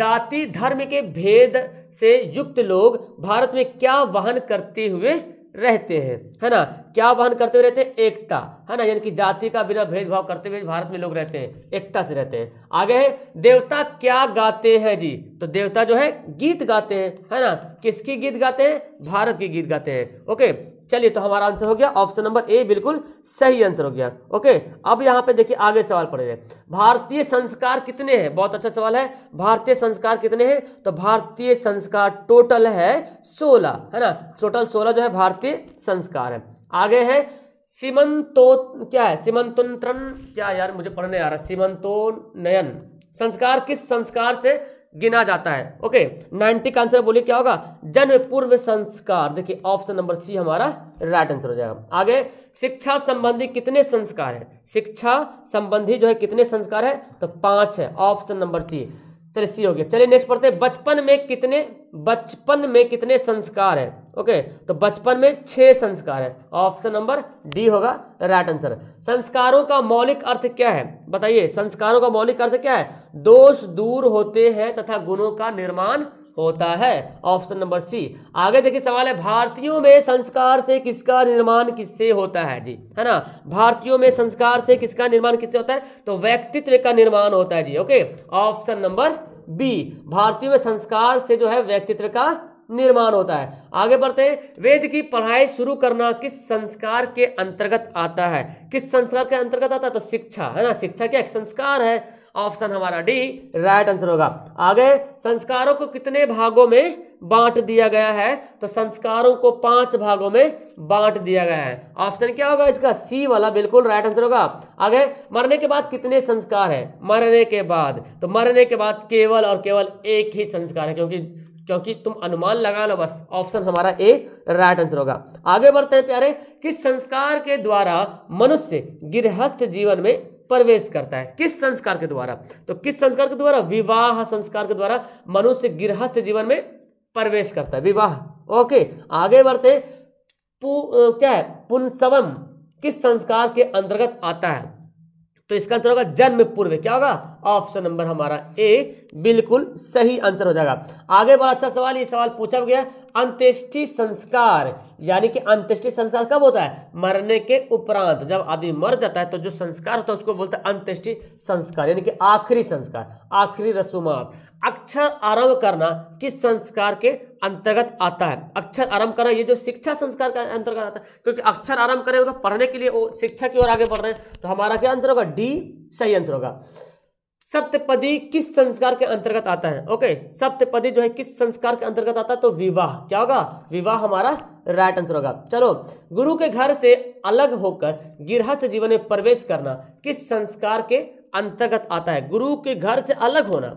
जाति धर्म के भेद से युक्त लोग भारत में क्या वाहन करते हुए रहते हैं है ना क्या वहन करते हुए रहते हैं एकता है ना यानी कि जाति का बिना भेदभाव करते हुए भारत में लोग रहते हैं एकता से रहते हैं आगे है देवता क्या गाते हैं जी तो देवता जो है गीत गाते हैं है ना किसकी गीत गाते हैं भारत के गीत गाते हैं ओके चलिए तो हमारा आंसर हो गया ऑप्शन नंबर ए बिल्कुल सही आंसर हो गया ओके अब यहाँ पे देखिए आगे सवाल पढ़ रहे भारतीय संस्कार कितने हैं बहुत अच्छा सवाल है भारतीय संस्कार कितने हैं तो भारतीय संस्कार टोटल है सोलह है ना टोटल सोलह जो है भारतीय संस्कार है आगे है सीमंतो क्या है सीमंतोन्त्रन क्या यार मुझे पढ़ने आ रहा है सीमंतोनयन संस्कार किस संस्कार से गिना जाता है ओके नाइनटी का आंसर बोलिए क्या होगा जन्म पूर्व संस्कार देखिए ऑप्शन नंबर सी हमारा राइट आंसर हो जाएगा आगे शिक्षा संबंधी कितने संस्कार है शिक्षा संबंधी जो है कितने संस्कार है तो पांच है ऑप्शन नंबर सी चलिए सी हो गया चलिए नेक्स्ट पढ़ते हैं बचपन में कितने बचपन में कितने संस्कार है ओके तो बचपन में छह संस्कार है ऑप्शन नंबर डी होगा राइट आंसर संस्कारों का मौलिक अर्थ क्या है बताइए संस्कारों का मौलिक अर्थ क्या है दोष दूर होते हैं तथा गुणों का निर्माण होता है ऑप्शन नंबर सी आगे देखिए सवाल है भारतीयों में संस्कार से किसका निर्माण किससे होता है जी है ना भारतीयों में संस्कार से किसका निर्माण किससे होता है तो व्यक्तित्व का निर्माण होता है जी ओके ऑप्शन नंबर बी भारतीयों में संस्कार से जो है व्यक्तित्व का निर्माण होता है आगे बढ़ते हैं वेद की पढ़ाई शुरू करना किस संस्कार के अंतर्गत आता है किस संस्कार के अंतर्गत आता है तो शिक्षा है ना शिक्षा क्या संस्कार है ऑप्शन हमारा डी राइट आंसर होगा आगे संस्कारों को कितने भागों में बांट दिया गया है तो संस्कारों को पांच भागों में बांट दिया गया है ऑप्शन क्या होगा इसका सी वाला बिल्कुल राइट आंसर होगा आगे मरने के बाद कितने संस्कार है मरने के बाद तो मरने के बाद केवल और केवल एक ही संस्कार है क्योंकि क्योंकि तुम अनुमान लगा लो बस ऑप्शन हमारा ए राइट आंसर होगा आगे बढ़ते हैं प्यारे किस संस्कार के द्वारा मनुष्य गृहस्थ जीवन में प्रवेश करता है किस संस्कार के द्वारा तो किस संस्कार के द्वारा विवाह संस्कार के द्वारा मनुष्य गृहस्थ जीवन में प्रवेश करता है विवाह ओके आगे बढ़ते क्या है पुनसवम किस संस्कार के अंतर्गत आता है तो इसका आंसर होगा जन्म पूर्व क्या होगा ऑप्शन नंबर हमारा ए बिल्कुल सही आंसर हो जाएगा आगे बड़ा अच्छा सवाल ये सवाल पूछा गया अंत्येष्टि संस्कार यानी कि अंत्येष्टि संस्कार कब होता है मरने के उपरांत जब आदमी मर जाता है तो जो संस्कार होता है उसको बोलते हैं अंत्येष्टि संस्कार यानी कि आखिरी संस्कार आखिरी रसूमात अक्षर आरंभ करना किस संस्कार के अंतर्गत आता है अक्षर आरंभ करना ये जो शिक्षा संस्कार का अंतर्गत आता है क्योंकि अक्षर आरंभ करेंगे तो पढ़ने के लिए वो शिक्षा की ओर आगे बढ़ रहे हैं तो हमारा क्या अंतर होगा डी सही अंतर होगा सप्तपदी किस संस्कार के अंतर्गत आता है ओके सप्तपदी जो है किस संस्कार के अंतर्गत आता है तो विवाह क्या होगा विवाह हमारा राइट आंसर होगा चलो गुरु के घर से अलग होकर गृहस्थ जीवन में प्रवेश करना किस संस्कार के अंतर्गत आता है गुरु के घर से अलग होना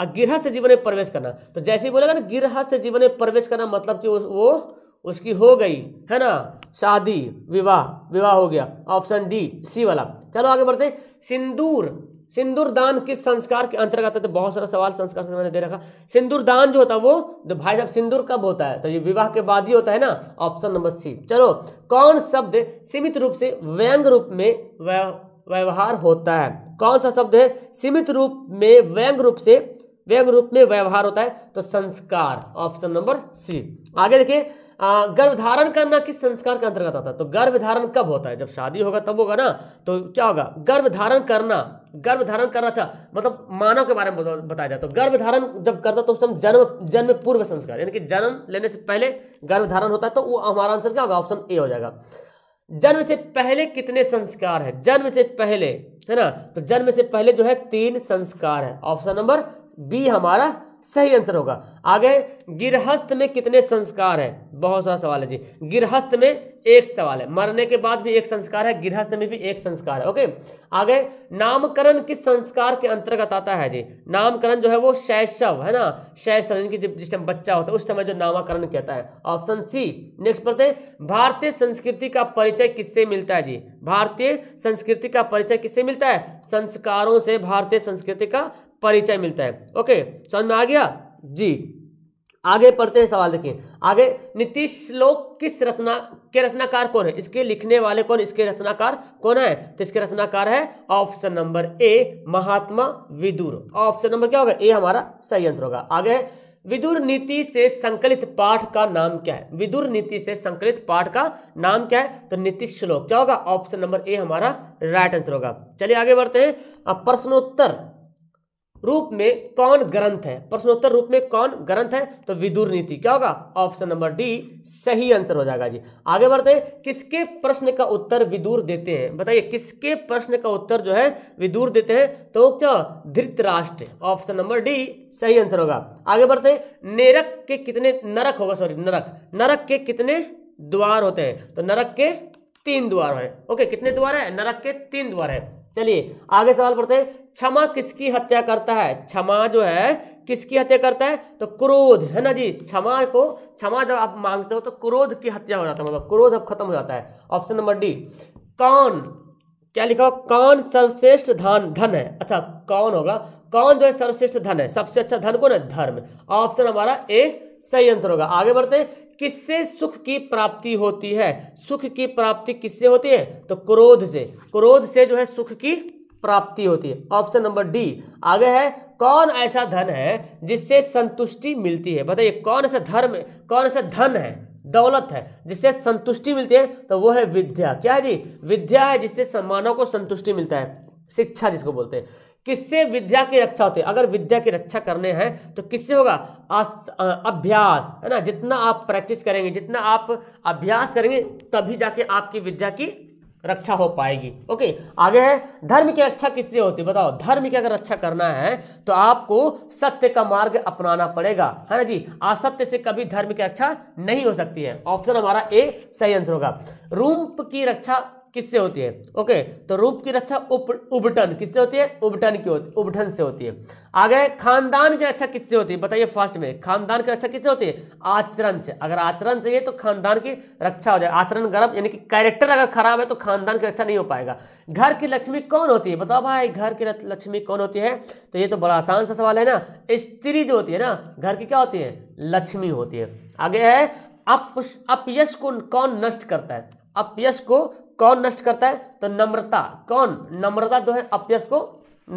और गृहस्थ जीवन में प्रवेश करना तो जैसे ही बोलेगा ना गृहस्थ जीवन में प्रवेश करना मतलब कि वो उसकी हो गई है ना शादी विवाह विवाह हो गया ऑप्शन डी सी वाला चलो आगे बढ़ते सिंदूर सिंदूर दान किस संस्कार के अंतर्गत आता है बहुत सारा सवाल संस्कार मैंने दे रखा सिंदूर दान जो होता है वो तो भाई साहब सिंदूर कब होता है तो ये विवाह के बाद ही होता है ना ऑप्शन नंबर सी चलो कौन शब्द सीमित रूप से व्यंग रूप में व्यवहार होता है कौन सा शब्द है सीमित रूप में व्यंग रूप से वेग रूप में व्यवहार होता है तो संस्कार ऑप्शन नंबर सी आगे देखिए गर्भधारण करना किस संस्कार के अंतर्गत आता है तो गर्भधारण कब होता है जब शादी होगा तब होगा ना तो क्या होगा गर्भधारण करना गर्भधारण करना अच्छा मतलब मानव के बारे में बताया जाए तो गर्भधारण जब करता तो उस टाइम जन्म जन्म पूर्व संस्कार यानी कि जन्म लेने से पहले गर्भधारण होता है तो वो हमारा आंसर क्या होगा ऑप्शन ए हो जाएगा जन्म से पहले कितने संस्कार है जन्म से पहले है ना तो जन्म से पहले जो है तीन संस्कार है ऑप्शन नंबर बी हमारा सही आंसर होगा आगे गिरहस्थ में कितने संस्कार है बहुत सारा सवाल है जी गिरहस्थ में एक सवाल है मरने के बाद भी एक संस्कार है गिरहस्थ में भी एक संस्कार है ओके आगे नामकरण किस संस्कार के अंतर्गत आता है जी नामकरण जो है वो शैशव है ना शैशव इनकी जिस टाइम बच्चा होता है उस समय जो नामकरण कहता है ऑप्शन सी नेक्स्ट पढ़ते भारतीय संस्कृति का परिचय किससे मिलता है जी भारतीय संस्कृति का परिचय किससे मिलता है संस्कारों से भारतीय संस्कृति का परिचय मिलता है ओके समझ में आ गया जी आगे पढ़ते हैं सवाल देखिए आगे नीतीश लोक किस रचना के रचनाकार कौन है इसके लिखने वाले कौन इसके रचनाकार कौन है तो इसके रचनाकार है option number A Mahatma Vidur option number क्या होगा ए हमारा सही आंसर होगा आगे विदुर नीति से संकलित पाठ का नाम क्या है विदुर नीति से संकलित पाठ का नाम क्या है तो नीतीश श्लोक क्या होगा ऑप्शन नंबर ए हमारा राइट आंसर होगा चलिए आगे बढ़ते हैं प्रश्नोत्तर रूप में कौन ग्रंथ है प्रश्नोत्तर रूप में कौन ग्रंथ है तो विदुर नीति क्या होगा ऑप्शन नंबर डी सही आंसर हो जाएगा जी आगे बढ़ते हैं किसके प्रश्न का उत्तर विदुर देते हैं बताइए किसके प्रश्न का उत्तर जो है विदुर देते हैं तो क्या राष्ट्र ऑप्शन नंबर डी सही आंसर होगा आगे बढ़ते हैं नेरक के कितने नरक होगा सॉरी नरक नरक के कितने द्वार होते हैं तो नरक के तीन द्वार है ओके कितने द्वार है नरक के तीन द्वार है चलिए आगे सवाल पढ़ते हैं क्षमा किसकी हत्या करता है क्षमा जो है किसकी हत्या करता है तो क्रोध है ना जी क्षमा को क्षमा जब आप मांगते हो तो क्रोध की हत्या हो जाता है मतलब क्रोध अब खत्म हो जाता है ऑप्शन नंबर डी कौन क्या लिखा हो कौन सर्वश्रेष्ठ धन धन है अच्छा कौन होगा कौन जो है सर्वश्रेष्ठ धन है सबसे अच्छा धन कौन है धर्म ऑप्शन हमारा ए सही आंसर होगा आगे बढ़ते हैं किससे सुख की प्राप्ति होती है सुख की प्राप्ति किससे होती है तो क्रोध से क्रोध से जो है सुख की प्राप्ति होती है ऑप्शन नंबर डी आगे है कौन ऐसा धन है जिससे संतुष्टि मिलती है बताइए कौन ऐसा धर्म कौन ऐसा धन है दौलत है जिससे संतुष्टि मिलती है तो वो है विद्या क्या है जी विद्या है जिससे मानव को संतुष्टि मिलता है शिक्षा जिसको बोलते हैं किससे विद्या की रक्षा होती है अगर विद्या की रक्षा करने हैं तो किससे होगा अभ्यास है ना जितना आप प्रैक्टिस करेंगे जितना आप अभ्यास करेंगे तभी जाके आपकी विद्या की रक्षा हो पाएगी ओके आगे है धर्म की रक्षा किससे होती है बताओ धर्म की अगर रक्षा करना है तो आपको सत्य का मार्ग अपनाना पड़ेगा है ना जी असत्य से कभी धर्म की रक्षा नहीं हो सकती है ऑप्शन हमारा ए सही आंसर होगा रूप की रक्षा किससे होती है ओके तो रूप की रक्षा उप उबटन किससे होती है उबटन की होती उबटन से होती है आगे खानदान की रक्षा किससे होती है बताइए फर्स्ट में खानदान की रक्षा किससे होती है आचरण से अगर आचरण से तो खानदान की रक्षा हो जाए आचरण गर्भ यानी कि कैरेक्टर अगर खराब है तो खानदान की रक्षा नहीं हो पाएगा घर की लक्ष्मी कौन होती है बताओ भाई घर की लक्ष्मी कौन होती है तो ये तो बड़ा आसान सा सवाल है ना स्त्री जो होती है ना घर की क्या होती है लक्ष्मी होती है आगे है अपयश को कौन नष्ट करता है अपयश को कौन नष्ट करता है तो नम्रता कौन नम्रता जो है अपयश को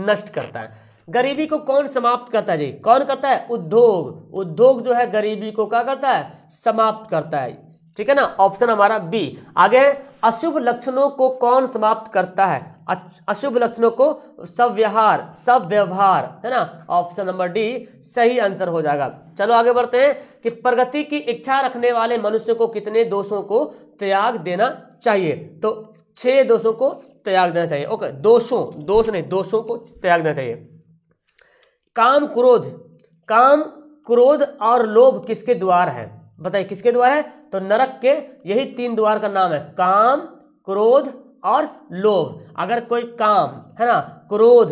नष्ट करता है गरीबी को कौन समाप्त करता है जी कौन करता है उद्योग उद्योग जो है गरीबी को क्या करता है समाप्त करता है ठीक है ना ऑप्शन हमारा बी आगे है अशुभ लक्षणों को कौन समाप्त करता है अशुभ लक्षणों को सब व्यवहार है ना ऑप्शन नंबर डी सही आंसर हो जाएगा चलो आगे बढ़ते हैं कि प्रगति की इच्छा रखने वाले मनुष्य को कितने दोषों को त्याग देना चाहिए तो छह दोषों को त्याग देना चाहिए ओके दोषों दोष नहीं दोषों को त्याग देना चाहिए काम क्रोध काम क्रोध और लोभ किसके द्वार है बताइए किसके द्वार है तो नरक के यही तीन द्वार का नाम है काम क्रोध और लोभ अगर कोई काम है ना क्रोध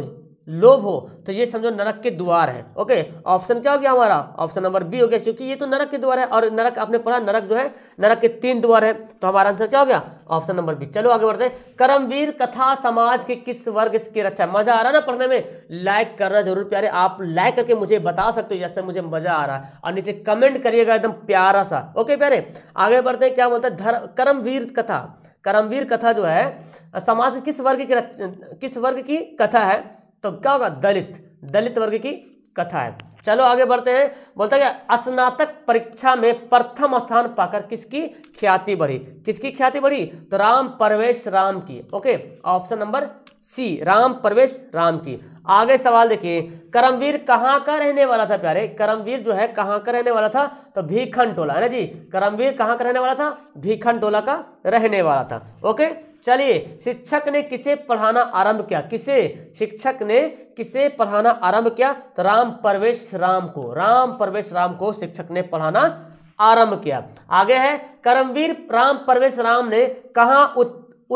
लोभ हो तो ये समझो नरक के द्वार है ओके ऑप्शन क्या हो गया हमारा ऑप्शन नंबर बी हो गया क्योंकि ये तो नरक के द्वार है और नरक आपने पढ़ा नरक जो है नरक के तीन द्वार है तो हमारा आंसर क्या हो गया ऑप्शन नंबर बी चलो आगे बढ़ते हैं करमवीर कथा समाज के किस वर्ग की रक्षा मजा आ रहा है ना पढ़ने में लाइक करना जरूर प्यारे आप लाइक करके मुझे बता सकते हो जैसे मुझे मजा आ रहा है और नीचे कमेंट करिएगा एकदम प्यारा सा ओके प्यारे आगे बढ़ते हैं क्या बोलते हैं करमवीर कथा करमवीर कथा जो है समाज के किस वर्ग की किस वर्ग की कथा है तो क्या होगा दलित दलित वर्ग की कथा है चलो आगे बढ़ते हैं बोलता है कि स्नातक परीक्षा में प्रथम स्थान पाकर किसकी ख्याति बढ़ी किसकी ख्याति बढ़ी तो राम परवेश राम की okay option number C Ram Parvesh Ram की आगे सवाल देखिए करमवीर कहाँ का रहने वाला था प्यारे करमवीर जो है कहाँ का रहने वाला था तो भीखन टोला है ना जी करमवीर कहाँ का रहने वाला था भीखन टोला का रहने वाला था ओके चलिए शिक्षक ने किसे पढ़ाना आरंभ किया किसे शिक्षक ने किसे पढ़ाना आरंभ किया तो राम परवेश राम को राम परवेश राम को शिक्षक ने पढ़ाना आरंभ किया आगे है करमवीर राम परवेश राम ने कहा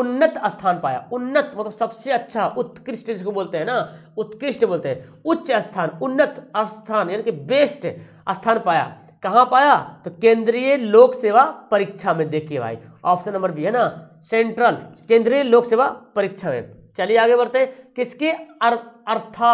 उन्नत स्थान पाया उन्नत मतलब सबसे अच्छा उत्कृष्ट जिसको बोलते हैं ना उत्कृष्ट बोलते हैं उच्च स्थान उन्नत स्थान यानी कि बेस्ट स्थान पाया कहाँ पाया तो केंद्रीय लोक सेवा परीक्षा में देखिए भाई ऑप्शन नंबर बी है ना सेंट्रल केंद्रीय लोक सेवा परीक्षा में चलिए आगे बढ़ते हैं किसकी अर्थ अर्था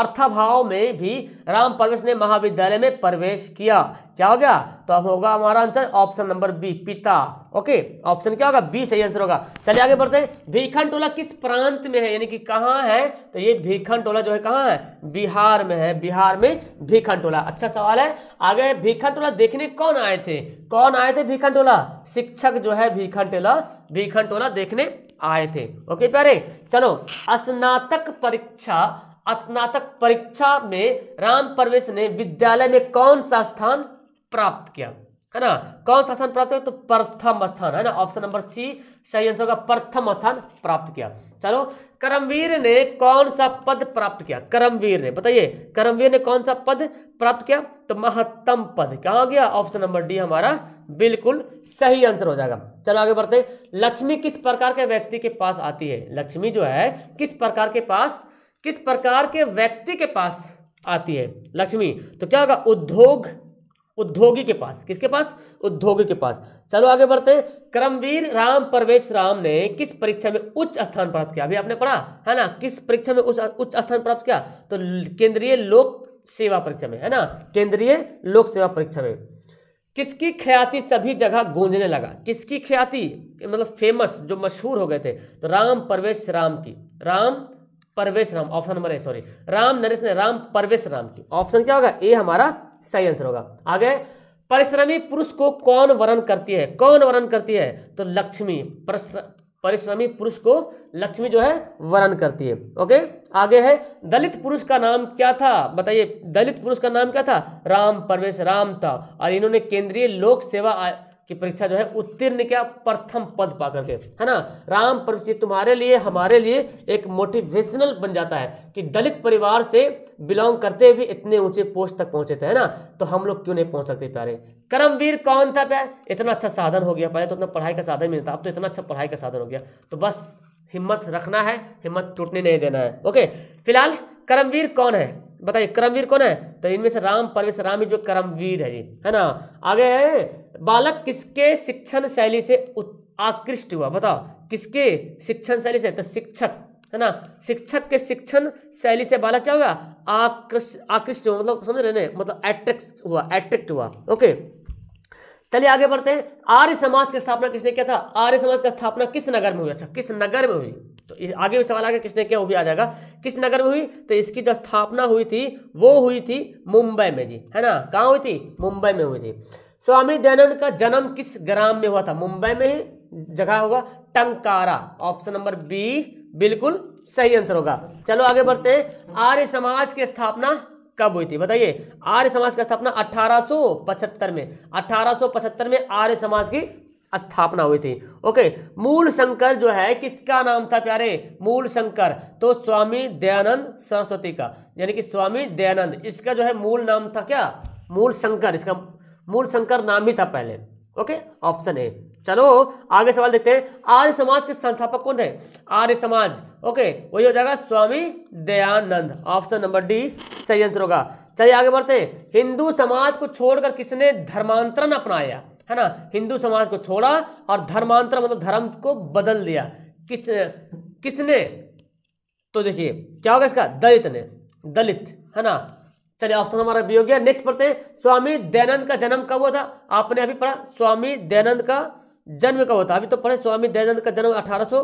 अर्थाभाव में भी राम प्रवेश ने महाविद्यालय में प्रवेश किया क्या हो गया तो अब होगा हमारा आंसर ऑप्शन नंबर बी पिता ओके ऑप्शन क्या होगा बी सही आंसर होगा चलिए आगे बढ़ते हैं भीखन टोला किस प्रांत में है यानी कि कहाँ है तो ये भीखन टोला जो है कहाँ है बिहार में है बिहार में भीखन टोला अच्छा सवाल है आगे भीखन टोला देखने कौन आए थे कौन आए थे भीखन टोला शिक्षक जो है भीखन टोला भीखन टोला देखने आए थे ओके प्यारे चलो स्नातक परीक्षा स्नातक परीक्षा में राम परवेश ने विद्यालय में कौन सा स्थान प्राप्त किया है ना कौन सा स्थान प्राप्त किया तो प्रथम स्थान है ना ऑप्शन नंबर सी सही आंसर का प्रथम स्थान प्राप्त किया चलो करमवीर ने कौन सा पद प्राप्त किया करमवीर ने बताइए करमवीर ने कौन सा पद प्राप्त किया तो महत्तम पद क्या हो गया ऑप्शन नंबर डी हमारा बिल्कुल सही आंसर हो जाएगा चलो आगे बढ़ते लक्ष्मी किस प्रकार के व्यक्ति के पास आती है लक्ष्मी जो है किस प्रकार के पास किस प्रकार के व्यक्ति के पास आती है लक्ष्मी तो क्या होगा उद्योग उद्योगी के पास किसके पास उद्योगी के पास चलो आगे बढ़ते हैं क्रमवीर राम परवेश राम ने किस परीक्षा में उच्च स्थान प्राप्त किया अभी आपने पढ़ा है ना किस परीक्षा में उच्च उच्च स्थान प्राप्त किया तो केंद्रीय लोक सेवा परीक्षा में है ना केंद्रीय लोक सेवा परीक्षा में किसकी ख्याति सभी जगह गूंजने लगा किसकी ख्याति मतलब फेमस जो मशहूर हो गए थे तो राम परवेश राम की Ram Parvesh Ram option number A sorry Ram Naresh ने राम परवेश राम की ऑप्शन क्या होगा ए हमारा सही आंसर होगा आगे परिश्रमी पुरुष को कौन वर्ण करती है कौन वर्ण करती है तो लक्ष्मी परिश्रमी पुरुष को लक्ष्मी जो है वर्ण करती है ओके आगे है दलित पुरुष का नाम क्या था बताइए दलित पुरुष का नाम क्या था राम परवेश राम था और इन्होंने केंद्रीय लोक सेवा कि परीक्षा जो है उत्तीर्ण क्या प्रथम पद पा करके है ना राम प्रभु तुम्हारे लिए हमारे लिए एक मोटिवेशनल बन जाता है कि दलित परिवार से बिलोंग करते हुए इतने ऊंचे पोस्ट तक पहुंचे थे है ना तो हम लोग क्यों नहीं पहुंच सकते प्यारे करमवीर कौन था प्यार इतना अच्छा साधन हो गया पहले तो इतना पढ़ाई का साधन भी नहीं था अब तो इतना अच्छा पढ़ाई का साधन हो गया तो बस हिम्मत रखना है हिम्मत टूटने नहीं देना है ओके फिलहाल करमवीर कौन है बताइए करमवीर कौन है तो इनमें से राम परवेश राम जो करमवीर है जी है ना आगे है बालक किसके शिक्षण शैली से आकृष्ट हुआ बताओ किसके शिक्षण शैली से तो शिक्षक है ना शिक्षक के शिक्षण शैली से बालक क्या होगा आकृष्ट आकृष्ट हुआ मतलब समझ रहे मतलब एट्रैक्ट हुआ एट्रैक्ट हुआ ओके चलिए आगे बढ़ते हैं आर्य समाज की स्थापना किसने किया था आर्य समाज का स्थापना किस नगर में हुई अच्छा किस नगर में हुई तो आगे भी सवाल गया किसने किया वो भी आ जाएगा किस नगर में हुई तो इसकी जो स्थापना हुई थी वो हुई थी मुंबई में जी है ना कहाँ हुई थी मुंबई में हुई थी स्वामी दयानंद का जन्म किस ग्राम में हुआ था मुंबई में ही जगह होगा टंकारा ऑप्शन नंबर बी बिल्कुल सही अंतर होगा चलो आगे बढ़ते हैं आर्य समाज की स्थापना कब हुई थी बताइए आर्य समाज की स्थापना 1875 में 1875 में आर्य समाज की स्थापना हुई थी ओके मूल शंकर जो है किसका नाम था प्यारे मूल शंकर तो स्वामी दयानंद सरस्वती का यानी कि स्वामी दयानंद इसका जो है मूल नाम था क्या मूल शंकर इसका मूल शंकर नाम ही था पहले ओके ऑप्शन ए चलो आगे सवाल देखते हैं आर्य समाज के संस्थापक कौन थे आर्य समाज ओके वही हो जाएगा Swami Dayanand option number D सही आंसर होगा चलिए आगे बढ़ते हैं हिंदू समाज को छोड़कर किसने धर्मांतरण अपनाया है ना हिंदू समाज को छोड़ा और धर्मांतर मतलब धर्म को बदल दिया किस किसने तो देखिए क्या होगा इसका दलित ने दलित है ना चलिए ऑप्शन तो हमारा भी हो गया नेक्स्ट पढ़ते हैं स्वामी दयानंद का जन्म कब हुआ था आपने अभी पढ़ा स्वामी दयानंद का जन्म कब हुआ था अभी तो पढ़े स्वामी दयानंद का जन्म अठारह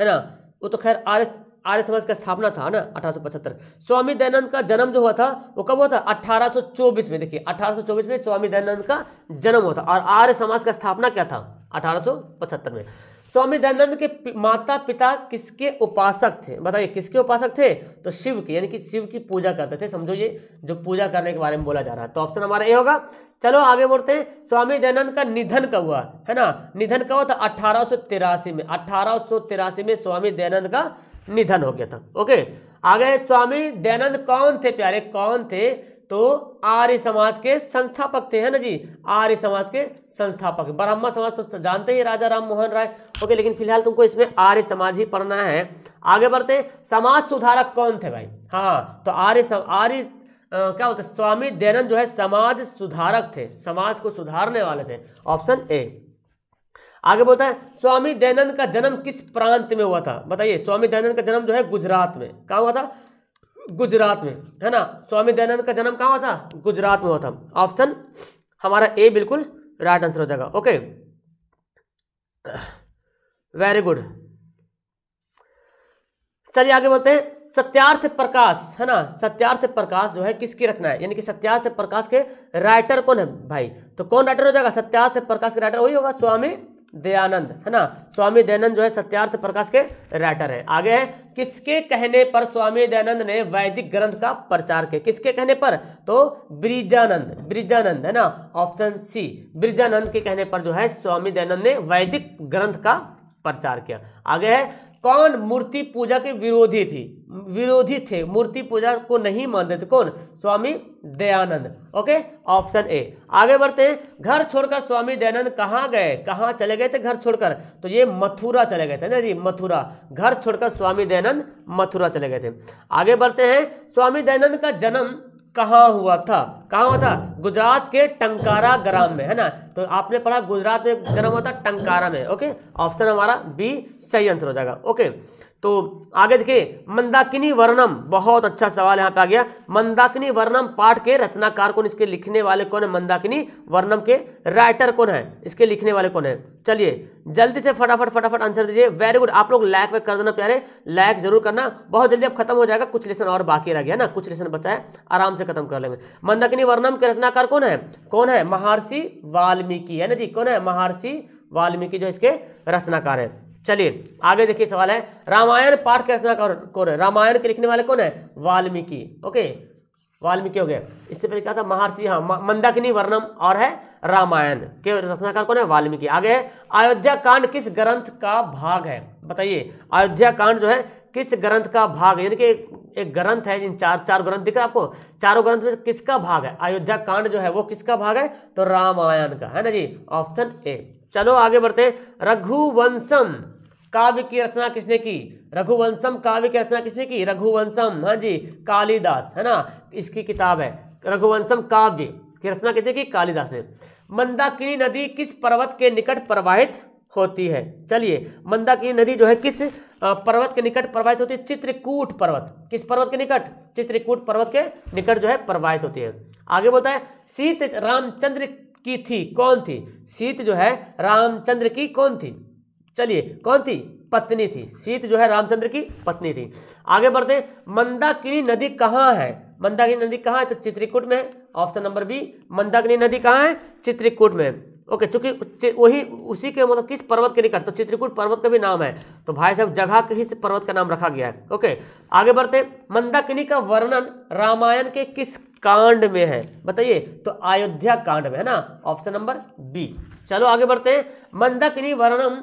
है ना वो तो खैर आर एस आर्य समाज का स्थापना था ना अठारह स्वामी दयानंद का जन्म जो हुआ था वो कब हुआ था 1824 में देखिए 1824 में स्वामी दयानंद का जन्म हुआ था और आर्य समाज का स्थापना क्या था अठारह में स्वामी दयानंद के माता पिता किसके उपासक थे बताइए किसके उपासक थे तो शिव के यानी कि शिव की पूजा करते थे समझो ये जो पूजा करने के बारे में बोला जा रहा है तो ऑप्शन हमारा ये होगा चलो आगे बढ़ते हैं स्वामी दयानंद का निधन कब हुआ है ना निधन कब हुआ था अठारह में अठारह में स्वामी दयानंद का निधन हो गया था ओके आगे स्वामी दयानंद कौन थे प्यारे कौन थे तो आर्य समाज के संस्थापक थे है ना जी आर्य समाज के संस्थापक ब्राह्मण समाज तो जानते ही राजा राम मोहन राय ओके लेकिन फिलहाल तुमको इसमें आर्य समाज ही पढ़ना है आगे बढ़ते हैं समाज सुधारक कौन थे भाई हाँ तो आर्य आर्य क्या होता है स्वामी दयानंद जो है समाज सुधारक थे समाज को सुधारने वाले थे ऑप्शन ए आगे बोलता है स्वामी दयानंद का जन्म किस प्रांत में हुआ था बताइए स्वामी दयानंद का जन्म जो है गुजरात में कहा हुआ था गुजरात में है ना स्वामी दयानंद का जन्म कहा हुआ था गुजरात में हुआ था ऑप्शन हमारा ए बिल्कुल राइट आंसर हो जाएगा ओके वेरी गुड चलिए आगे बोलते हैं सत्यार्थ प्रकाश है ना सत्यार्थ प्रकाश जो है किसकी रचना है यानी कि सत्यार्थ प्रकाश के राइटर कौन है भाई तो कौन राइटर हो जाएगा सत्यार्थ प्रकाश के राइटर वही होगा स्वामी दयानंद है ना स्वामी दयानंद जो है सत्यार्थ प्रकाश के राइटर है आगे है किसके कहने पर स्वामी दयानंद ने वैदिक ग्रंथ का प्रचार किया किसके कहने पर तो ब्रिजानंद ब्रिजानंद है ना ऑप्शन सी ब्रिजानंद के कहने पर जो है स्वामी दयानंद ने वैदिक ग्रंथ का प्रचार किया आगे है कौन मूर्ति पूजा के विरोधी थी विरोधी थे मूर्ति पूजा को नहीं मानते थे कौन Swami Dayanand okay option A आगे बढ़ते हैं घर छोड़कर स्वामी दयानंद कहाँ गए कहाँ चले गए थे घर छोड़कर तो ये मथुरा चले गए थे ना जी मथुरा घर छोड़कर स्वामी दयानंद मथुरा चले गए थे आगे बढ़ते हैं स्वामी दयानंद का जन्म कहा हुआ था कहा हुआ था गुजरात के टंकारा ग्राम में है ना तो आपने पढ़ा गुजरात में जन्म हुआ था टंकारा में ओके ऑप्शन हमारा बी सही आंसर हो जाएगा ओके तो आगे देखिए मंदाकिनी वर्णम बहुत अच्छा सवाल यहाँ पे आ गया मंदाकिनी वर्णम पाठ के रचनाकार कौन इसके लिखने वाले कौन है मंदाकिनी वर्णम के राइटर कौन है इसके लिखने वाले कौन है चलिए जल्दी से फटाफट फटाफट आंसर दीजिए वेरी गुड आप लोग लाइक वैक कर देना प्यारे लाइक जरूर करना बहुत जल्दी अब खत्म हो जाएगा कुछ लेसन और बाकी रह गया ना कुछ लेसन बचा है आराम से खत्म कर लेंगे मंदाकिनी वर्णम के रचनाकार कौन है कौन है महर्षि वाल्मीकि है ना जी कौन है महर्षि वाल्मीकि जो इसके रचनाकार है चलिए आगे देखिए सवाल है रामायण पाठ के रचना कौन है रामायण के लिखने वाले कौन है वाल्मीकि ओके वाल्मीकि हो गया इससे पहले क्या था महर्षि हाँ मंदाकिनी वर्णम और है रामायण के रचनाकार कौन है वाल्मीकि आगे है अयोध्या कांड किस ग्रंथ का भाग है बताइए अयोध्या कांड जो है किस ग्रंथ का भाग यानी कि एक, एक ग्रंथ है जिन चार चार ग्रंथ दिख रहा है आपको चारों ग्रंथ में किसका भाग है अयोध्या कांड जो है वो किसका भाग है तो रामायण का है ना जी ऑप्शन ए चलो आगे बढ़ते हैं रघुवंशम काव्य की रचना किसने की रघुवंशम काव्य की रचना किसने की रघुवंशम हाँ जी कालिदास है ना इसकी किताब है रघुवंशम काव्य की रचना किसने की कालिदास ने मंदाकिनी नदी किस पर्वत के निकट प्रवाहित होती है चलिए मंदाकिनी नदी जो है किस पर्वत के निकट प्रवाहित होती है चित्रकूट पर्वत किस पर्वत के निकट चित्रकूट पर्वत के निकट जो है प्रवाहित होती है आगे बोलता है सीत रामचंद्र की थी कौन थी सीत जो है रामचंद्र की कौन थी चलिए कौन थी पत्नी थी सीत जो है रामचंद्र की पत्नी थी आगे बढ़ते मंदाकिनी नदी कहाँ है मंदाकिनी नदी कहाँ है तो चित्रकूट में है ऑप्शन नंबर बी मंदाकिनी नदी कहाँ है चित्रकूट में ओके चूंकि वही उसी के मतलब किस पर्वत के निकट तो चित्रकूट पर्वत का भी नाम है तो भाई साहब जगह के ही पर्वत का नाम रखा गया है ओके आगे बढ़ते मंदाकिनी का वर्णन रामायण के किस कांड में है बताइए तो अयोध्या कांड में है ना ऑप्शन नंबर बी चलो आगे बढ़ते हैं मंदाकिनी वर्णन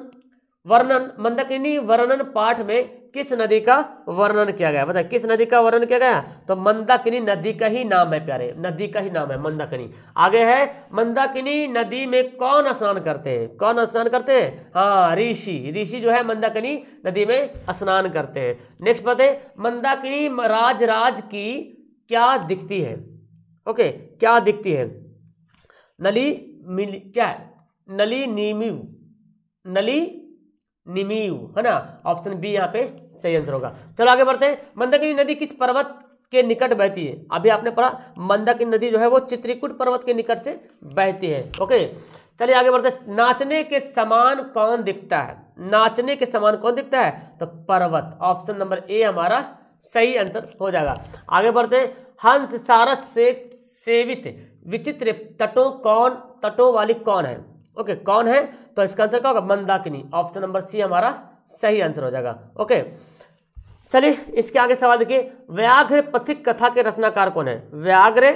वर्णन मंदकिनी वर्णन पाठ में किस नदी का वर्णन किया गया बताए किस नदी का वर्णन किया गया तो मंदाकिनी नदी का ही नाम है प्यारे नदी का ही नाम है मंदाकिनी आगे है मंदाकिनी नदी में कौन स्नान करते हैं कौन स्नान करते हैं हाँ ऋषि ऋषि जो है मंदाकिनी नदी में स्नान करते हैं नेक्स्ट है मंदाकिनी राज राज की क्या दिखती है ओके क्या दिखती है नली मिल क्या नली नीमी नली निमीव है ना ऑप्शन बी यहाँ पे सही आंसर होगा चलो आगे बढ़ते हैं मंदाकिनी नदी किस पर्वत के निकट बहती है अभी आपने पढ़ा मंदाकिनी नदी जो है वो चित्रिकूट पर्वत के निकट से बहती है ओके चलिए आगे बढ़ते हैं नाचने के समान कौन दिखता है नाचने के समान कौन दिखता है तो पर्वत ऑप्शन नंबर ए हमारा सही आंसर हो जाएगा आगे बढ़ते हैं हंस सारस से सेवित विचित्र तटों कौन तटों वाली कौन है ओके कौन है तो इसका आंसर क्या होगा मंदाकिनी ऑप्शन नंबर सी हमारा सही आंसर हो जाएगा ओके चलिए इसके आगे सवाल देखिए व्याघ्र पथिक कथा के रचनाकार कौन है व्याघ्र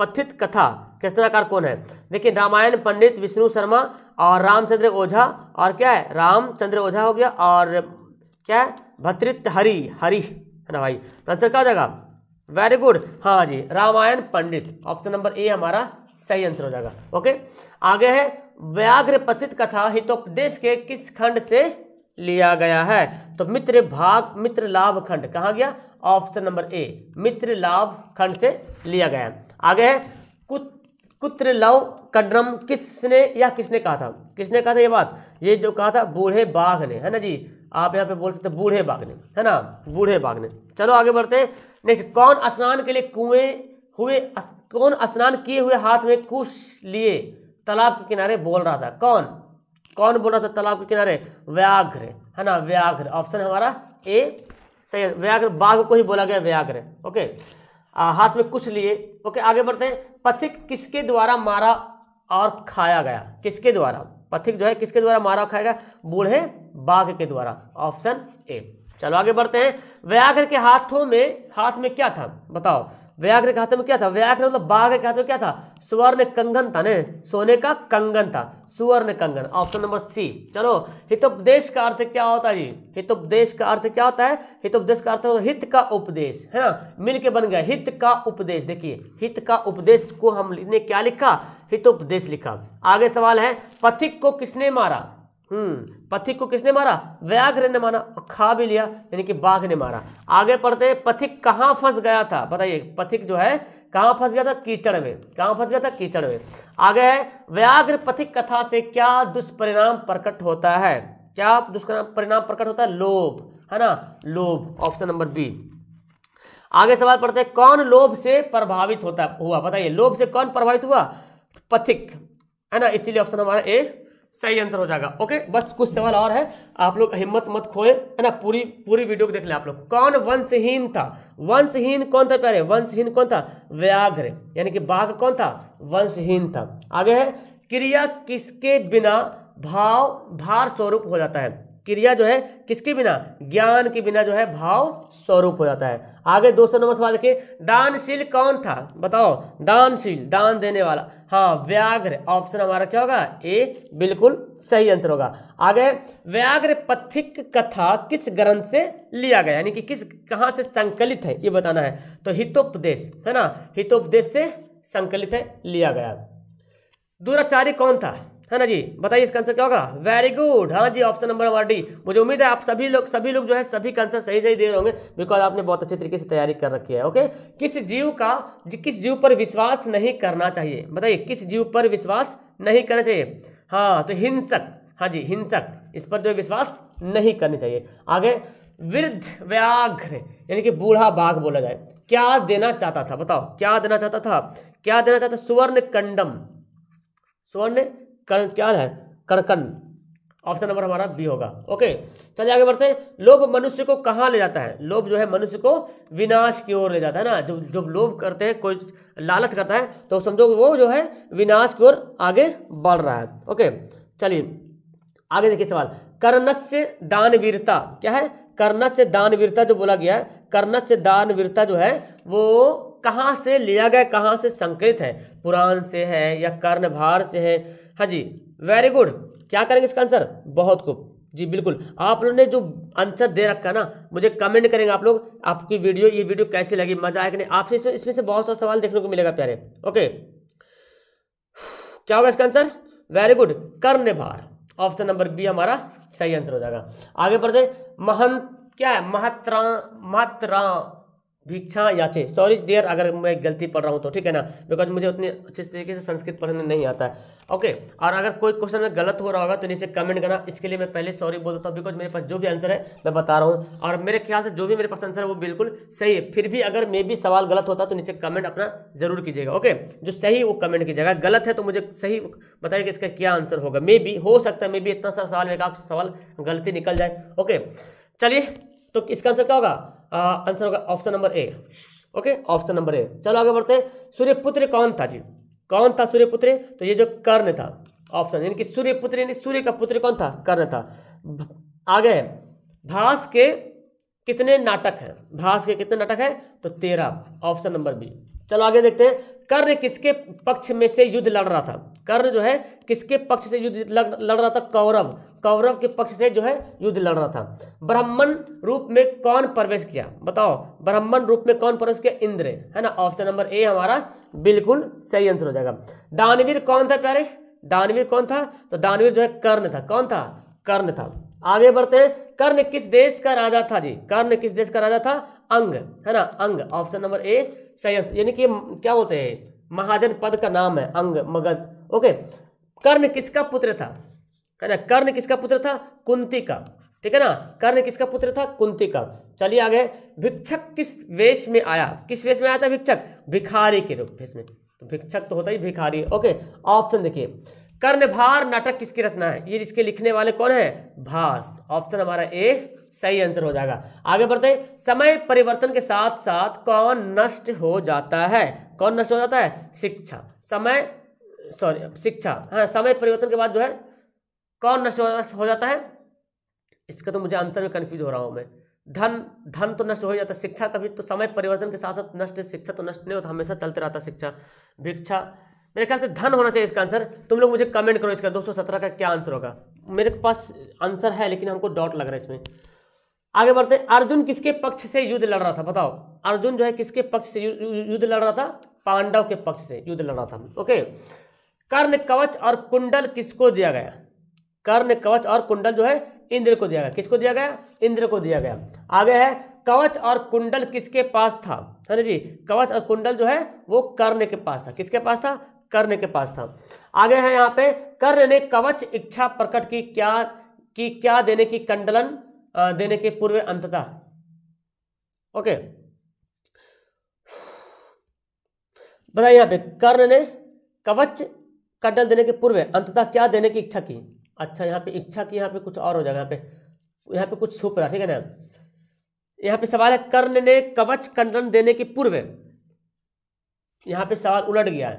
पथित कथा के रचनाकार कौन है देखिए रामायण पंडित विष्णु शर्मा और रामचंद्र ओझा और क्या है रामचंद्र ओझा हो गया और क्या है भतृत हरि हरि है ना भाई तो आंसर क्या हो जाएगा वेरी गुड हाँ जी Ramayana Pandit option number A हमारा सही आंसर हो जाएगा ओके आगे है पथित कथा हितोपदेश के किस खंड से लिया गया है तो मित्र भाग मित्र लाभ खंड कहा गया ऑप्शन नंबर ए मित्र लाभ खंड से लिया गया आगे है कुत कुत्र लव कंडरम किसने या किसने कहा था किसने कहा था ये बात ये जो कहा था बूढ़े बाघ ने है ना जी आप यहाँ पे बोल सकते बूढ़े बाघ ने है ना बूढ़े बाघ ने चलो आगे बढ़ते हैं नेक्स्ट कौन स्नान के लिए कुएं हुए अस, कौन स्नान किए हुए हाथ में कुश लिए तालाब के किनारे बोल रहा था कौन कौन बोल रहा था तालाब के किनारे व्याघ्र है ना व्याघ्र ऑप्शन हमारा ए सही है व्याघ्र बाघ को ही बोला गया व्याघ्र ओके आ, हाथ में कुछ लिए ओके आगे बढ़ते हैं पथिक किसके द्वारा मारा और खाया गया किसके द्वारा पथिक जो है किसके द्वारा मारा खाया गया बूढ़े बाघ के द्वारा ऑप्शन ए चलो आगे बढ़ते हैं व्याघ्र के हाथों में हाथ में क्या था बताओ व्याघ्र के हाथ में क्या था व्याघ्र मतलब बाघ के हाथ में क्या था स्वर्ण कंगन था ने सोने का कंगन था सुवर्ण कंगन ऑप्शन नंबर सी चलो हितोपदेश का अर्थ क्या होता है जी हितोपदेश का अर्थ क्या होता है हितोपदेश का अर्थ होता है हित का उपदेश है ना मिलके बन गया हित का उपदेश देखिए हित का उपदेश को हमने क्या लिखा हितोपदेश लिखा आगे सवाल है पथिक को किसने मारा हम्म, पथिक को किसने मारा व्याघ्र ने मारा और खा भी लिया यानी कि बाघ ने मारा आगे पढ़ते हैं पथिक कहाँ फंस गया था बताइए पथिक जो है कहाँ फंस गया था कीचड़ में कहाँ फंस गया था कीचड़ में आगे है व्याघ्र पथिक कथा से क्या दुष्परिणाम प्रकट होता है क्या दुष्परिणाम प्रकट होता है लोभ है ना लोभ ऑप्शन नंबर बी आगे सवाल पढ़ते हैं कौन लोभ से प्रभावित होता हुआ बताइए लोभ से कौन प्रभावित हुआ पथिक है ना इसीलिए ऑप्शन हमारा ए सही आंसर हो जाएगा ओके बस कुछ सवाल और है आप लोग हिम्मत मत खोए है ना पूरी पूरी वीडियो को देख लें आप लोग कौन वंशहीन था वंशहीन कौन था प्यारे वंशहीन कौन था व्याघ्र यानी कि बाघ कौन था वंशहीन था आगे है क्रिया किसके बिना भाव भार स्वरूप हो जाता है क्रिया जो है किसके बिना ज्ञान के बिना जो है भाव स्वरूप हो जाता है आगे दोस्तों नंबर सवाल देखिए दानशील कौन था बताओ दानशील दान देने वाला हाँ व्याघ्र ऑप्शन हमारा क्या होगा ए बिल्कुल सही आंसर होगा आगे व्याघ्र पथिक कथा किस ग्रंथ से लिया गया यानी कि किस कहाँ से संकलित है ये बताना है तो हितोपदेश है ना हितोपदेश से संकलित है लिया गया दुराचारी कौन था है ना जी बताइए इसका आंसर क्या होगा वेरी गुड हाँ जी ऑप्शन नंबर हमारा डी मुझे उम्मीद है आप सभी लोग सभी लोग जो है सभी का आंसर सही सही दे रहे होंगे बिकॉज आपने बहुत अच्छे तरीके से तैयारी कर रखी है ओके किस जीव का जी, किस जीव पर विश्वास नहीं करना चाहिए बताइए किस जीव पर विश्वास नहीं करना चाहिए हाँ तो हिंसक हाँ जी हिंसक इस पर जो विश्वास नहीं करनी चाहिए आगे वृद्ध व्याघ्र यानी कि बूढ़ा बाघ बोला जाए क्या देना चाहता था बताओ क्या देना चाहता था क्या देना चाहता सुवर्ण कंडम सुवर्ण कर्ण क्या है कर्कन ऑप्शन नंबर हमारा बी होगा ओके चलिए आगे बढ़ते हैं लोभ मनुष्य को कहाँ ले जाता है लोभ जो है मनुष्य को विनाश की ओर ले जाता है ना जो जो लोभ करते हैं कोई लालच करता है तो समझो वो जो है विनाश की ओर आगे बढ़ रहा है ओके चलिए आगे देखिए सवाल कर्णस्य दानवीरता क्या है कर्णस्य दानवीरता जो बोला गया है कर्णस्य दानवीरता जो है वो कहाँ से लिया गया कहाँ से संकलित है पुराण से है या कर्णभार से है हाँ जी वेरी गुड क्या करेंगे इसका आंसर बहुत खूब जी बिल्कुल आप लोगों ने जो आंसर दे रखा है ना मुझे कमेंट करेंगे आप लोग आपकी वीडियो ये वीडियो कैसी लगी मजा आया कि नहीं आपसे इसमें इसमें से बहुत सारा सवाल देखने को मिलेगा प्यारे ओके क्या होगा इसका आंसर वेरी गुड भार ऑप्शन नंबर बी हमारा सही आंसर हो जाएगा आगे बढ़ते महंत क्या है महत्रा महत्रा भिक्षा याचे सॉरी देयर अगर मैं गलती पढ़ रहा हूँ तो ठीक है ना बिकॉज मुझे उतने अच्छे तरीके से संस्कृत पढ़ने नहीं आता है ओके और अगर कोई क्वेश्चन में गलत हो रहा होगा तो नीचे कमेंट करना इसके लिए मैं पहले सॉरी बोल देता हूँ बिकॉज मेरे पास जो भी आंसर है मैं बता रहा हूँ और मेरे ख्याल से जो भी मेरे पास आंसर है वो बिल्कुल सही है फिर भी अगर मे भी सवाल गलत होता तो नीचे कमेंट अपना जरूर कीजिएगा ओके जो सही वो कमेंट कीजिएगा गलत है तो मुझे सही बताइए कि इसका क्या आंसर होगा मे भी हो सकता है मे भी इतना सारा सवाल मेरे का सवाल गलती निकल जाए ओके चलिए तो इसका आंसर क्या होगा आंसर होगा option number A okay option number A चलो आगे बढ़ते हैं सूर्यपुत्र कौन था जी कौन था सूर्यपुत्र तो ये जो कर्ण था ऑप्शन यानी कि सूर्यपुत्र यानी सूर्य का पुत्र कौन था कर्ण था आगे है भास के कितने नाटक हैं भास के कितने नाटक हैं तो तेरह ऑप्शन नंबर बी चलो आगे देखते हैं कर्ण किसके पक्ष में से युद्ध लड़ रहा था कर्ण जो है किसके पक्ष से युद्ध लड़ रहा था कौरव कौरव के पक्ष से जो है युद्ध लड़ रहा था ब्राह्मण रूप में कौन प्रवेश किया बताओ ब्राह्मण रूप में कौन प्रवेश किया इंद्र है ना ऑप्शन नंबर ए हमारा बिल्कुल सही आंसर हो जाएगा दानवीर कौन था प्यारे दानवीर कौन था तो दानवीर जो है कर्ण था कौन था कर्ण था आगे बढ़ते हैं कर्ण किस देश का राजा था जी कर्ण किस देश का राजा था अंग है ना अंग ऑप्शन नंबर ए सही यानी कि क्या बोलते हैं महाजन पद का नाम है अंग मगध ओके कर्ण किसका पुत्र था है ना कर्ण किसका पुत्र था कुंती का ठीक है ना कर्ण किसका पुत्र था कुंती का चलिए आगे भिक्षक किस वेश में आया किस वेश में आया था भिक्षक भिखारी के रूप वेश में तो भिक्षक तो होता ही भिखारी ओके ऑप्शन देखिए कर्णभार नाटक किसकी रचना है ये इसके लिखने वाले कौन है भास ऑप्शन हमारा ए सही आंसर हो जाएगा आगे बढ़ते हैं समय परिवर्तन के साथ साथ कौन नष्ट हो जाता है कौन नष्ट हो जाता है शिक्षा समय सॉरी शिक्षा हाँ समय परिवर्तन के बाद जो है कौन नष्ट हो जाता है इसका तो मुझे आंसर में कन्फ्यूज हो रहा हूँ मैं धन धन तो नष्ट हो जाता है शिक्षा कभी तो समय परिवर्तन के साथ साथ नष्ट शिक्षा तो नष्ट नहीं होता हमेशा चलते रहता शिक्षा भिक्षा मेरे ख्याल से धन होना चाहिए इसका आंसर तुम लोग मुझे कमेंट करो इसका दो का क्या आंसर होगा मेरे पास आंसर है लेकिन हमको डॉट लग रहा है इसमें आगे बढ़ते अर्जुन किसके पक्ष से युद्ध लड़ रहा था बताओ अर्जुन जो है किसके पक्ष से युद्ध लड़ रहा था पांडव के पक्ष से युद्ध लड़ रहा था ओके कर्ण कवच और कुंडल किसको दिया गया कर्ण कवच और कुंडल जो है इंद्र को दिया गया किसको दिया गया इंद्र को दिया गया आगे है कवच और कुंडल किसके पास था है ना जी कवच और कुंडल जो है वो कर्ण के पास था किसके पास था कर्ण के पास था आगे है यहाँ पे कर्ण ने कवच इच्छा प्रकट की क्या की क्या देने की कंडलन देने के पूर्व अंतता ओके बताइए यहाँ पे कर्ण ने कवच कटल देने के पूर्व अंततः क्या देने की इच्छा की अच्छा यहाँ पे इच्छा की यहाँ पे कुछ और हो जाएगा यहाँ पे यहाँ पे कुछ छुप रहा ठीक है ना यहाँ पे सवाल है कर्ण ने कवच कंडन देने के पूर्व यहाँ पे सवाल उलट गया है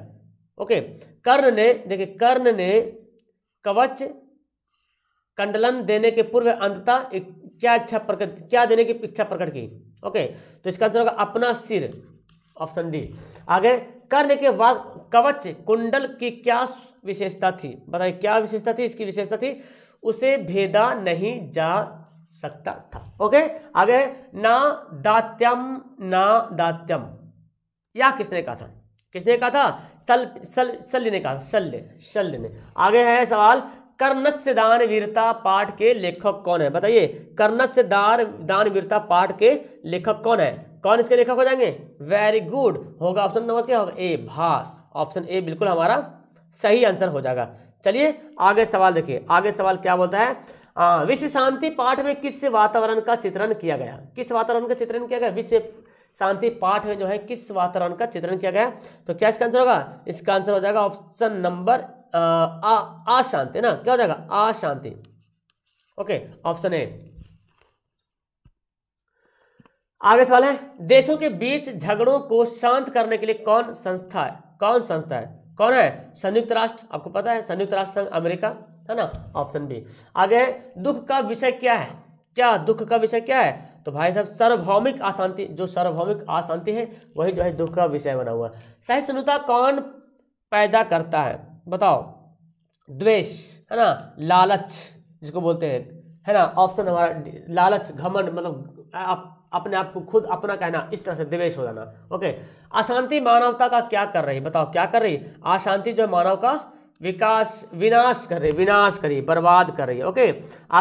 ओके कर्ण ने देखिए कर्ण ने कवच कंडलन देने के पूर्व अंततः क्या इच्छा प्रकट क्या देने की इच्छा प्रकट की ओके तो इसका आंसर होगा अपना सिर ऑप्शन डी आगे कर्ण के बाद कवच कुंडल की क्या विशेषता थी बताइए क्या विशेषता थी इसकी विशेषता थी उसे भेदा नहीं जा सकता था ओके आगे ना दात्यम ना दात्यम या किसने कहा था किसने कहा था सल सल शल्य ने कहा शल्य शल्य ने आगे है सवाल कर्णस्य दान वीरता पाठ के लेखक कौन है बताइए कर्णस्य दान दान वीरता पाठ के लेखक कौन है कौन इसके लेखक हो जाएंगे वेरी गुड होगा ऑप्शन नंबर क्या होगा ए भास ऑप्शन ए बिल्कुल हमारा सही आंसर हो जाएगा चलिए आगे सवाल देखिए आगे सवाल क्या बोलता है आ, विश्व शांति पाठ में किस वातावरण का चित्रण किया गया किस वातावरण का चित्रण किया गया विश्व शांति पाठ में जो है किस वातावरण का चित्रण किया गया तो क्या इसका आंसर होगा इसका आंसर हो जाएगा ऑप्शन नंबर अशांति ना क्या हो जाएगा अशांति ओके ऑप्शन ए आगे सवाल है देशों के बीच झगड़ों को शांत करने के लिए कौन संस्था है कौन संस्था है कौन है संयुक्त राष्ट्र आपको पता है संयुक्त राष्ट्र संघ अमेरिका है ना ऑप्शन बी आगे दुख का विषय क्या है क्या दुख का विषय क्या है तो भाई साहब सार्वभौमिक अशांति जो सार्वभौमिक अशांति है वही जो है दुख का विषय बना हुआ है सहिष्णुता कौन पैदा करता है बताओ द्वेष है ना लालच जिसको बोलते हैं है ना ऑप्शन हमारा लालच घमंड मतलब आप अपने आप को खुद अपना कहना इस तरह से दिवेश हो जाना ओके अशांति मानवता का क्या कर रही बताओ क्या कर रही अशांति जो मानव का विकास विनाश कर रही विनाश करी बर्बाद कर रही ओके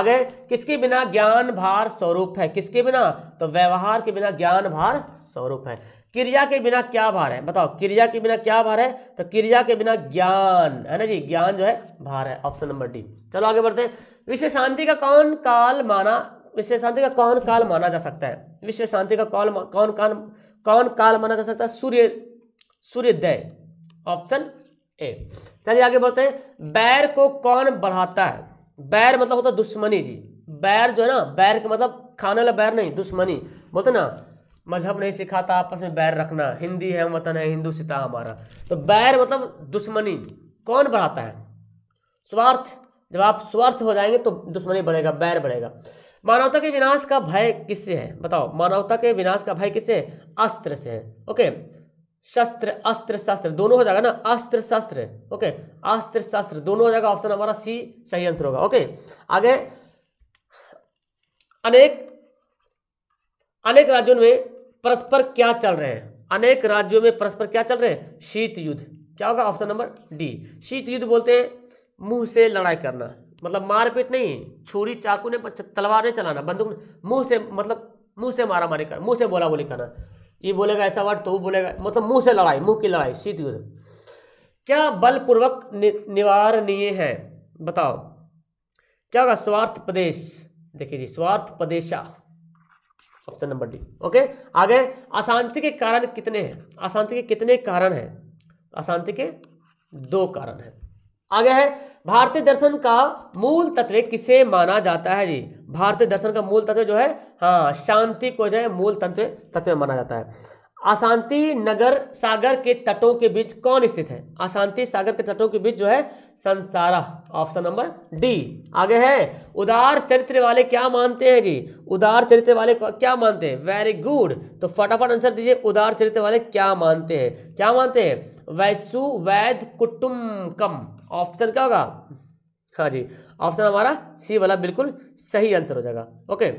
आगे किसके बिना ज्ञान भार स्वरूप है किसके बिना तो व्यवहार के बिना ज्ञान भार स्वरूप है क्रिया के बिना क्या भार है बताओ क्रिया के बिना क्या भार है तो क्रिया के बिना ज्ञान है ना जी ज्ञान जो है भार है ऑप्शन नंबर डी चलो आगे बढ़ते हैं विश्व शांति का कौन काल माना विश्व शांति का कौन काल माना जा सकता है विश्व शांति का कौन कौन काल कौन काल माना जा सकता है सूर्य सूर्योदय ऑप्शन ए चलिए आगे बढ़ते हैं बैर को कौन बढ़ाता है बैर मतलब होता है दुश्मनी जी बैर जो है ना बैर के मतलब खाने वाला बैर नहीं दुश्मनी बोलते ना मजहब नहीं सिखाता आपस में बैर रखना हिंदी है वतन है हिंदू सीता हमारा तो बैर मतलब दुश्मनी कौन बढ़ाता है स्वार्थ जब आप स्वार्थ हो जाएंगे तो दुश्मनी बढ़ेगा बैर बढ़ेगा मानवता के विनाश का भय किससे है बताओ मानवता के विनाश का भय किससे अस्त्र से है ओके शस्त्र अस्त्र शस्त्र दोनों हो जाएगा ना अस्त्र शस्त्र ओके अस्त्र शस्त्र दोनों हो जाएगा ऑप्शन हमारा सी सही आंसर होगा ओके आगे अनेक अनेक राज्यों में परस्पर क्या चल रहे हैं अनेक राज्यों में परस्पर क्या चल रहे हैं शीत युद्ध क्या होगा ऑप्शन नंबर डी शीत युद्ध बोलते हैं मुंह से लड़ाई करना मतलब मारपीट नहीं छुरी चाकू ने तलवार नहीं चलाना बंदूक मुंह से मतलब मुंह से मारा मारी कर मुंह से बोला बोली करना ये बोलेगा ऐसा वर्ड तो वो बोलेगा मतलब मुंह से लड़ाई मुंह की लड़ाई शीत युद्ध क्या बलपूर्वक नि, निवारणीय है बताओ क्या होगा स्वार्थ प्रदेश देखिए जी स्वार्थ प्रदेशा ऑप्शन नंबर डी ओके आगे अशांति के कारण कितने हैं अशांति के कितने कारण हैं अशांति के दो कारण हैं आगे है भारतीय दर्शन का मूल तत्व किसे माना जाता है जी भारतीय दर्शन का मूल तत्व जो है हाँ शांति को जो है मूल तत्व तत्व माना जाता है अशांति नगर सागर के तटों के बीच कौन स्थित है अशांति सागर के तटों के बीच जो है संसारा ऑप्शन नंबर डी आगे है उदार चरित्र वाले क्या मानते हैं जी उदार चरित्र वाले क्या मानते हैं वेरी गुड तो फटाफट आंसर दीजिए उदार चरित्र वाले क्या मानते हैं क्या मानते हैं वैसु वैध कुटुम्बकम ऑप्शन क्या होगा हाँ जी ऑप्शन हमारा सी वाला बिल्कुल सही आंसर हो जाएगा ओके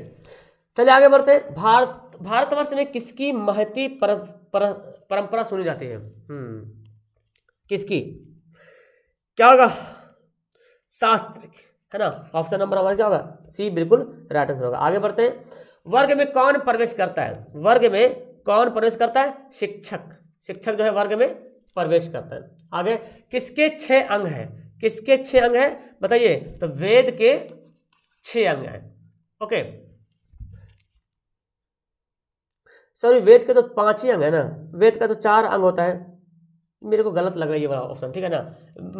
चलिए आगे बढ़ते हैं भारत भारतवर्ष में किसकी महती पर, पर, परंपरा सुनी जाती है हम्म, किसकी क्या होगा शास्त्र है ना ऑप्शन नंबर हमारा क्या होगा सी बिल्कुल राइट आंसर होगा आगे बढ़ते हैं वर्ग में कौन प्रवेश करता है वर्ग में कौन प्रवेश करता है शिक्षक शिक्षक जो है वर्ग में प्रवेश करता है आगे किसके छः अंग हैं किसके छः अंग हैं बताइए तो वेद के छः अंग हैं ओके सॉरी वेद के तो पांच ही अंग है ना वेद का तो चार अंग होता है मेरे को गलत लग रहा है ये वाला ऑप्शन ठीक है ना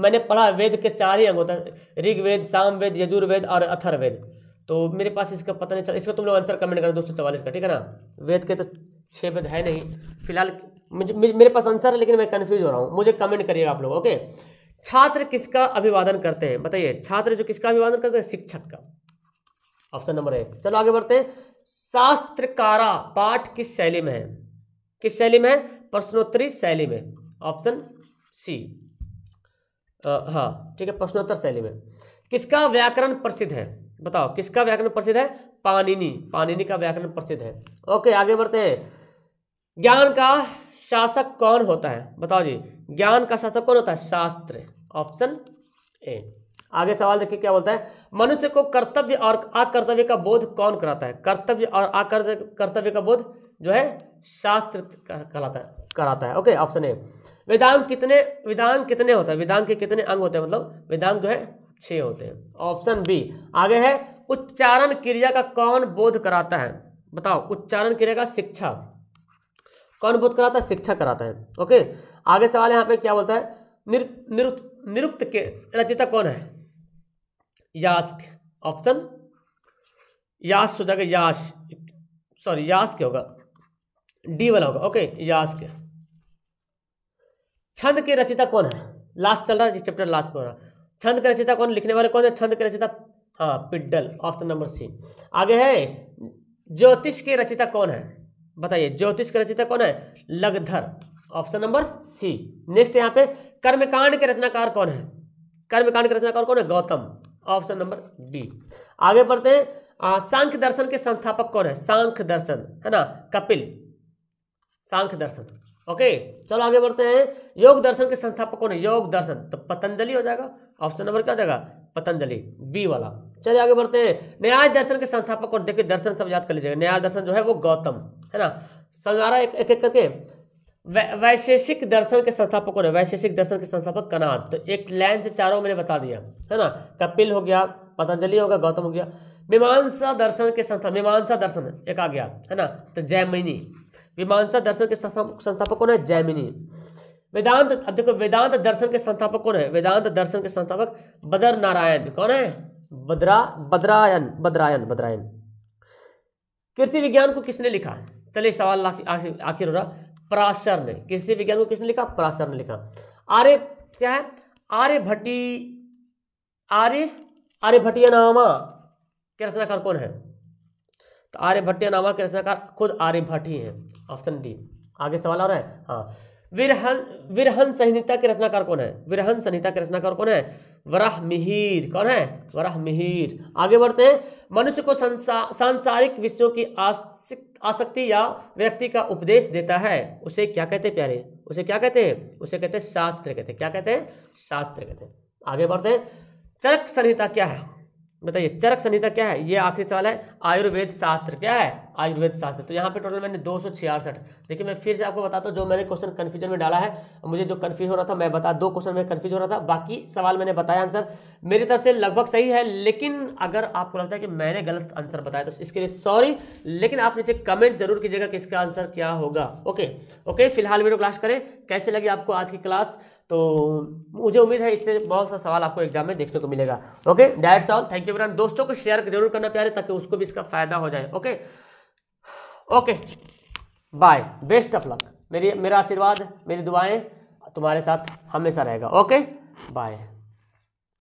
मैंने पढ़ा वेद के चार ही अंग होता है ऋग्वेद सामवेद यजुर्वेद और अथर्वेद तो मेरे पास इसका पता नहीं चला इसका तुम लोग आंसर कमेंट करो दो सौ चवालीस का ठीक है ना वेद के तो छः वेद है नहीं फिलहाल मुझे मेरे पास आंसर है लेकिन मैं कन्फ्यूज हो रहा हूँ मुझे कमेंट करिएगा आप लोग ओके छात्र किसका अभिवादन करते हैं बताइए छात्र जो किसका अभिवादन करते हैं शिक्षक का ऑप्शन नंबर एक चलो आगे बढ़ते हैं शास्त्रकारा पाठ किस शैली में है किस शैली में है प्रश्नोत्तरी शैली में ऑप्शन सी हाँ ठीक है प्रश्नोत्तर शैली में किसका व्याकरण प्रसिद्ध है बताओ किसका व्याकरण प्रसिद्ध है पानिनी पानिनी का व्याकरण प्रसिद्ध है ओके आगे बढ़ते हैं ज्ञान का शासक कौन होता है बताओ जी ज्ञान का शासक कौन होता है शास्त्र ऑप्शन ए आगे सवाल देखिए क्या बोलता है मनुष्य को कर्तव्य और अकर्तव्य का बोध कौन कराता है कर्तव्य और कर्तव्य का बोध जो है शास्त्र कराता है कराता है ओके ऑप्शन ए वेदांग कितने वेदांग कितने होता है वेदांग के कितने अंग होते हैं मतलब वेदांग जो है छ होते हैं ऑप्शन बी आगे है उच्चारण क्रिया का कौन बोध कराता है बताओ उच्चारण क्रिया का शिक्षा कौन बोध कराता है शिक्षा कराता है ओके आगे सवाल यहाँ पे क्या बोलता है निर निरुक्त निरुक्त के रचयिता कौन है यास्क ऑप्शन यास हो जाएगा यास सॉरी यास क्या होगा डी वाला होगा ओके यास के छंद के रचिता कौन है लास्ट चल रहा है चैप्टर लास्ट को रहा छंद के रचिता कौन लिखने वाले कौन है छंद के रचिता हाँ पिड्डल ऑप्शन नंबर सी आगे है ज्योतिष के रचिता कौन है बताइए ज्योतिष का रचिता कौन है Lagdhar option number C next यहाँ पे कर्मकांड के रचनाकार कौन है कर्मकांड के रचनाकार कौन है गौतम ऑप्शन नंबर डी आगे बढ़ते हैं सांख्य दर्शन के संस्थापक कौन है सांख्य दर्शन है ना कपिल सांख्य दर्शन ओके चलो आगे बढ़ते हैं योग दर्शन के संस्थापक कौन है योग दर्शन तो पतंजलि हो जाएगा ऑप्शन नंबर क्या हो जाएगा पतंजलि बी वाला चलिए आगे बढ़ते हैं न्याय दर्शन के संस्थापक कौन देखिए दर्शन सब याद कर लीजिएगा न्याय दर्शन जो है वो गौतम है ना संगारा एक एक, एक करके वैशेषिक दर्शन के संस्थापक कौन है वैशेषिक दर्शन के संस्थापक कनाद तो एक लाइन से चारों मैंने बता दिया है ना कपिल हो गया पतंजलि हो गया गौतम हो गया मीमांसा दर्शन के संस्था मीमांसा दर्शन एक आ गया है ना तो जैमिनी मीमांसा दर्शन के संस्थापक कौन है जैमिनी वेदांत देखो वेदांत दर्शन के संस्थापक कौन है वेदांत दर्शन के संस्थापक बदर नारायण कौन है बद्रा बद्रायन बद्रायन बद्रायन कृषि विज्ञान को किसने लिखा है चलिए सवाल आखिर हो रहा पराशर ने किसी विज्ञान को किसने लिखा पराशर ने लिखा आर्य क्या है आर्य भट्टी आर्य आर्य भट्टिया नामा के रचनाकार कौन है तो आर्य भट्टिया नामा के रचनाकार खुद आर्य भट्टी है ऑप्शन डी आगे सवाल आ रहा है हाँ विरहन विरहन संहिता के रचनाकार कौन है विरहन संहिता के रचनाकार कौन है वराह मिहिर कौन है वराह मिहिर आगे बढ़ते हैं मनुष्य को संसा, सांसारिक विषयों की आसक्ति या व्यक्ति का उपदेश देता है उसे क्या कहते हैं प्यारे उसे क्या कहते हैं उसे कहते हैं शास्त्र कहते हैं क्या कहते हैं शास्त्र कहते हैं आगे बढ़ते हैं चरक संहिता क्या है बताइए चरक संहिता क्या है ये आखिरी सवाल है आयुर्वेद शास्त्र क्या है आयुर्वेद शास्त्र तो यहाँ पे टोटल मैंने दो सौ छियासठ देखिए मैं फिर से आपको बताता हूँ जो मैंने क्वेश्चन कन्फ्यूजन में डाला है मुझे जो कन्फ्यूज हो रहा था मैं बता दो क्वेश्चन में कन्फ्यूज हो रहा था बाकी सवाल मैंने बताया आंसर मेरी तरफ से लगभग सही है लेकिन अगर आपको लगता है कि मैंने गलत आंसर बताया तो इसके लिए सॉरी लेकिन आप नीचे कमेंट जरूर कीजिएगा कि इसका आंसर क्या होगा ओके ओके फिलहाल वीडियो क्लास करें कैसे लगी आपको आज की क्लास तो मुझे उम्मीद है इससे बहुत सा सवाल आपको एग्जाम में देखने को मिलेगा ओके डायट सॉल थैंक यू दोस्तों को शेयर जरूर करना प्यारे ताकि उसको भी इसका फायदा हो जाए okay okay bye best of luck मेरी मेरा आशीर्वाद मेरी दुआएं तुम्हारे साथ हमेशा रहेगा ओके बाय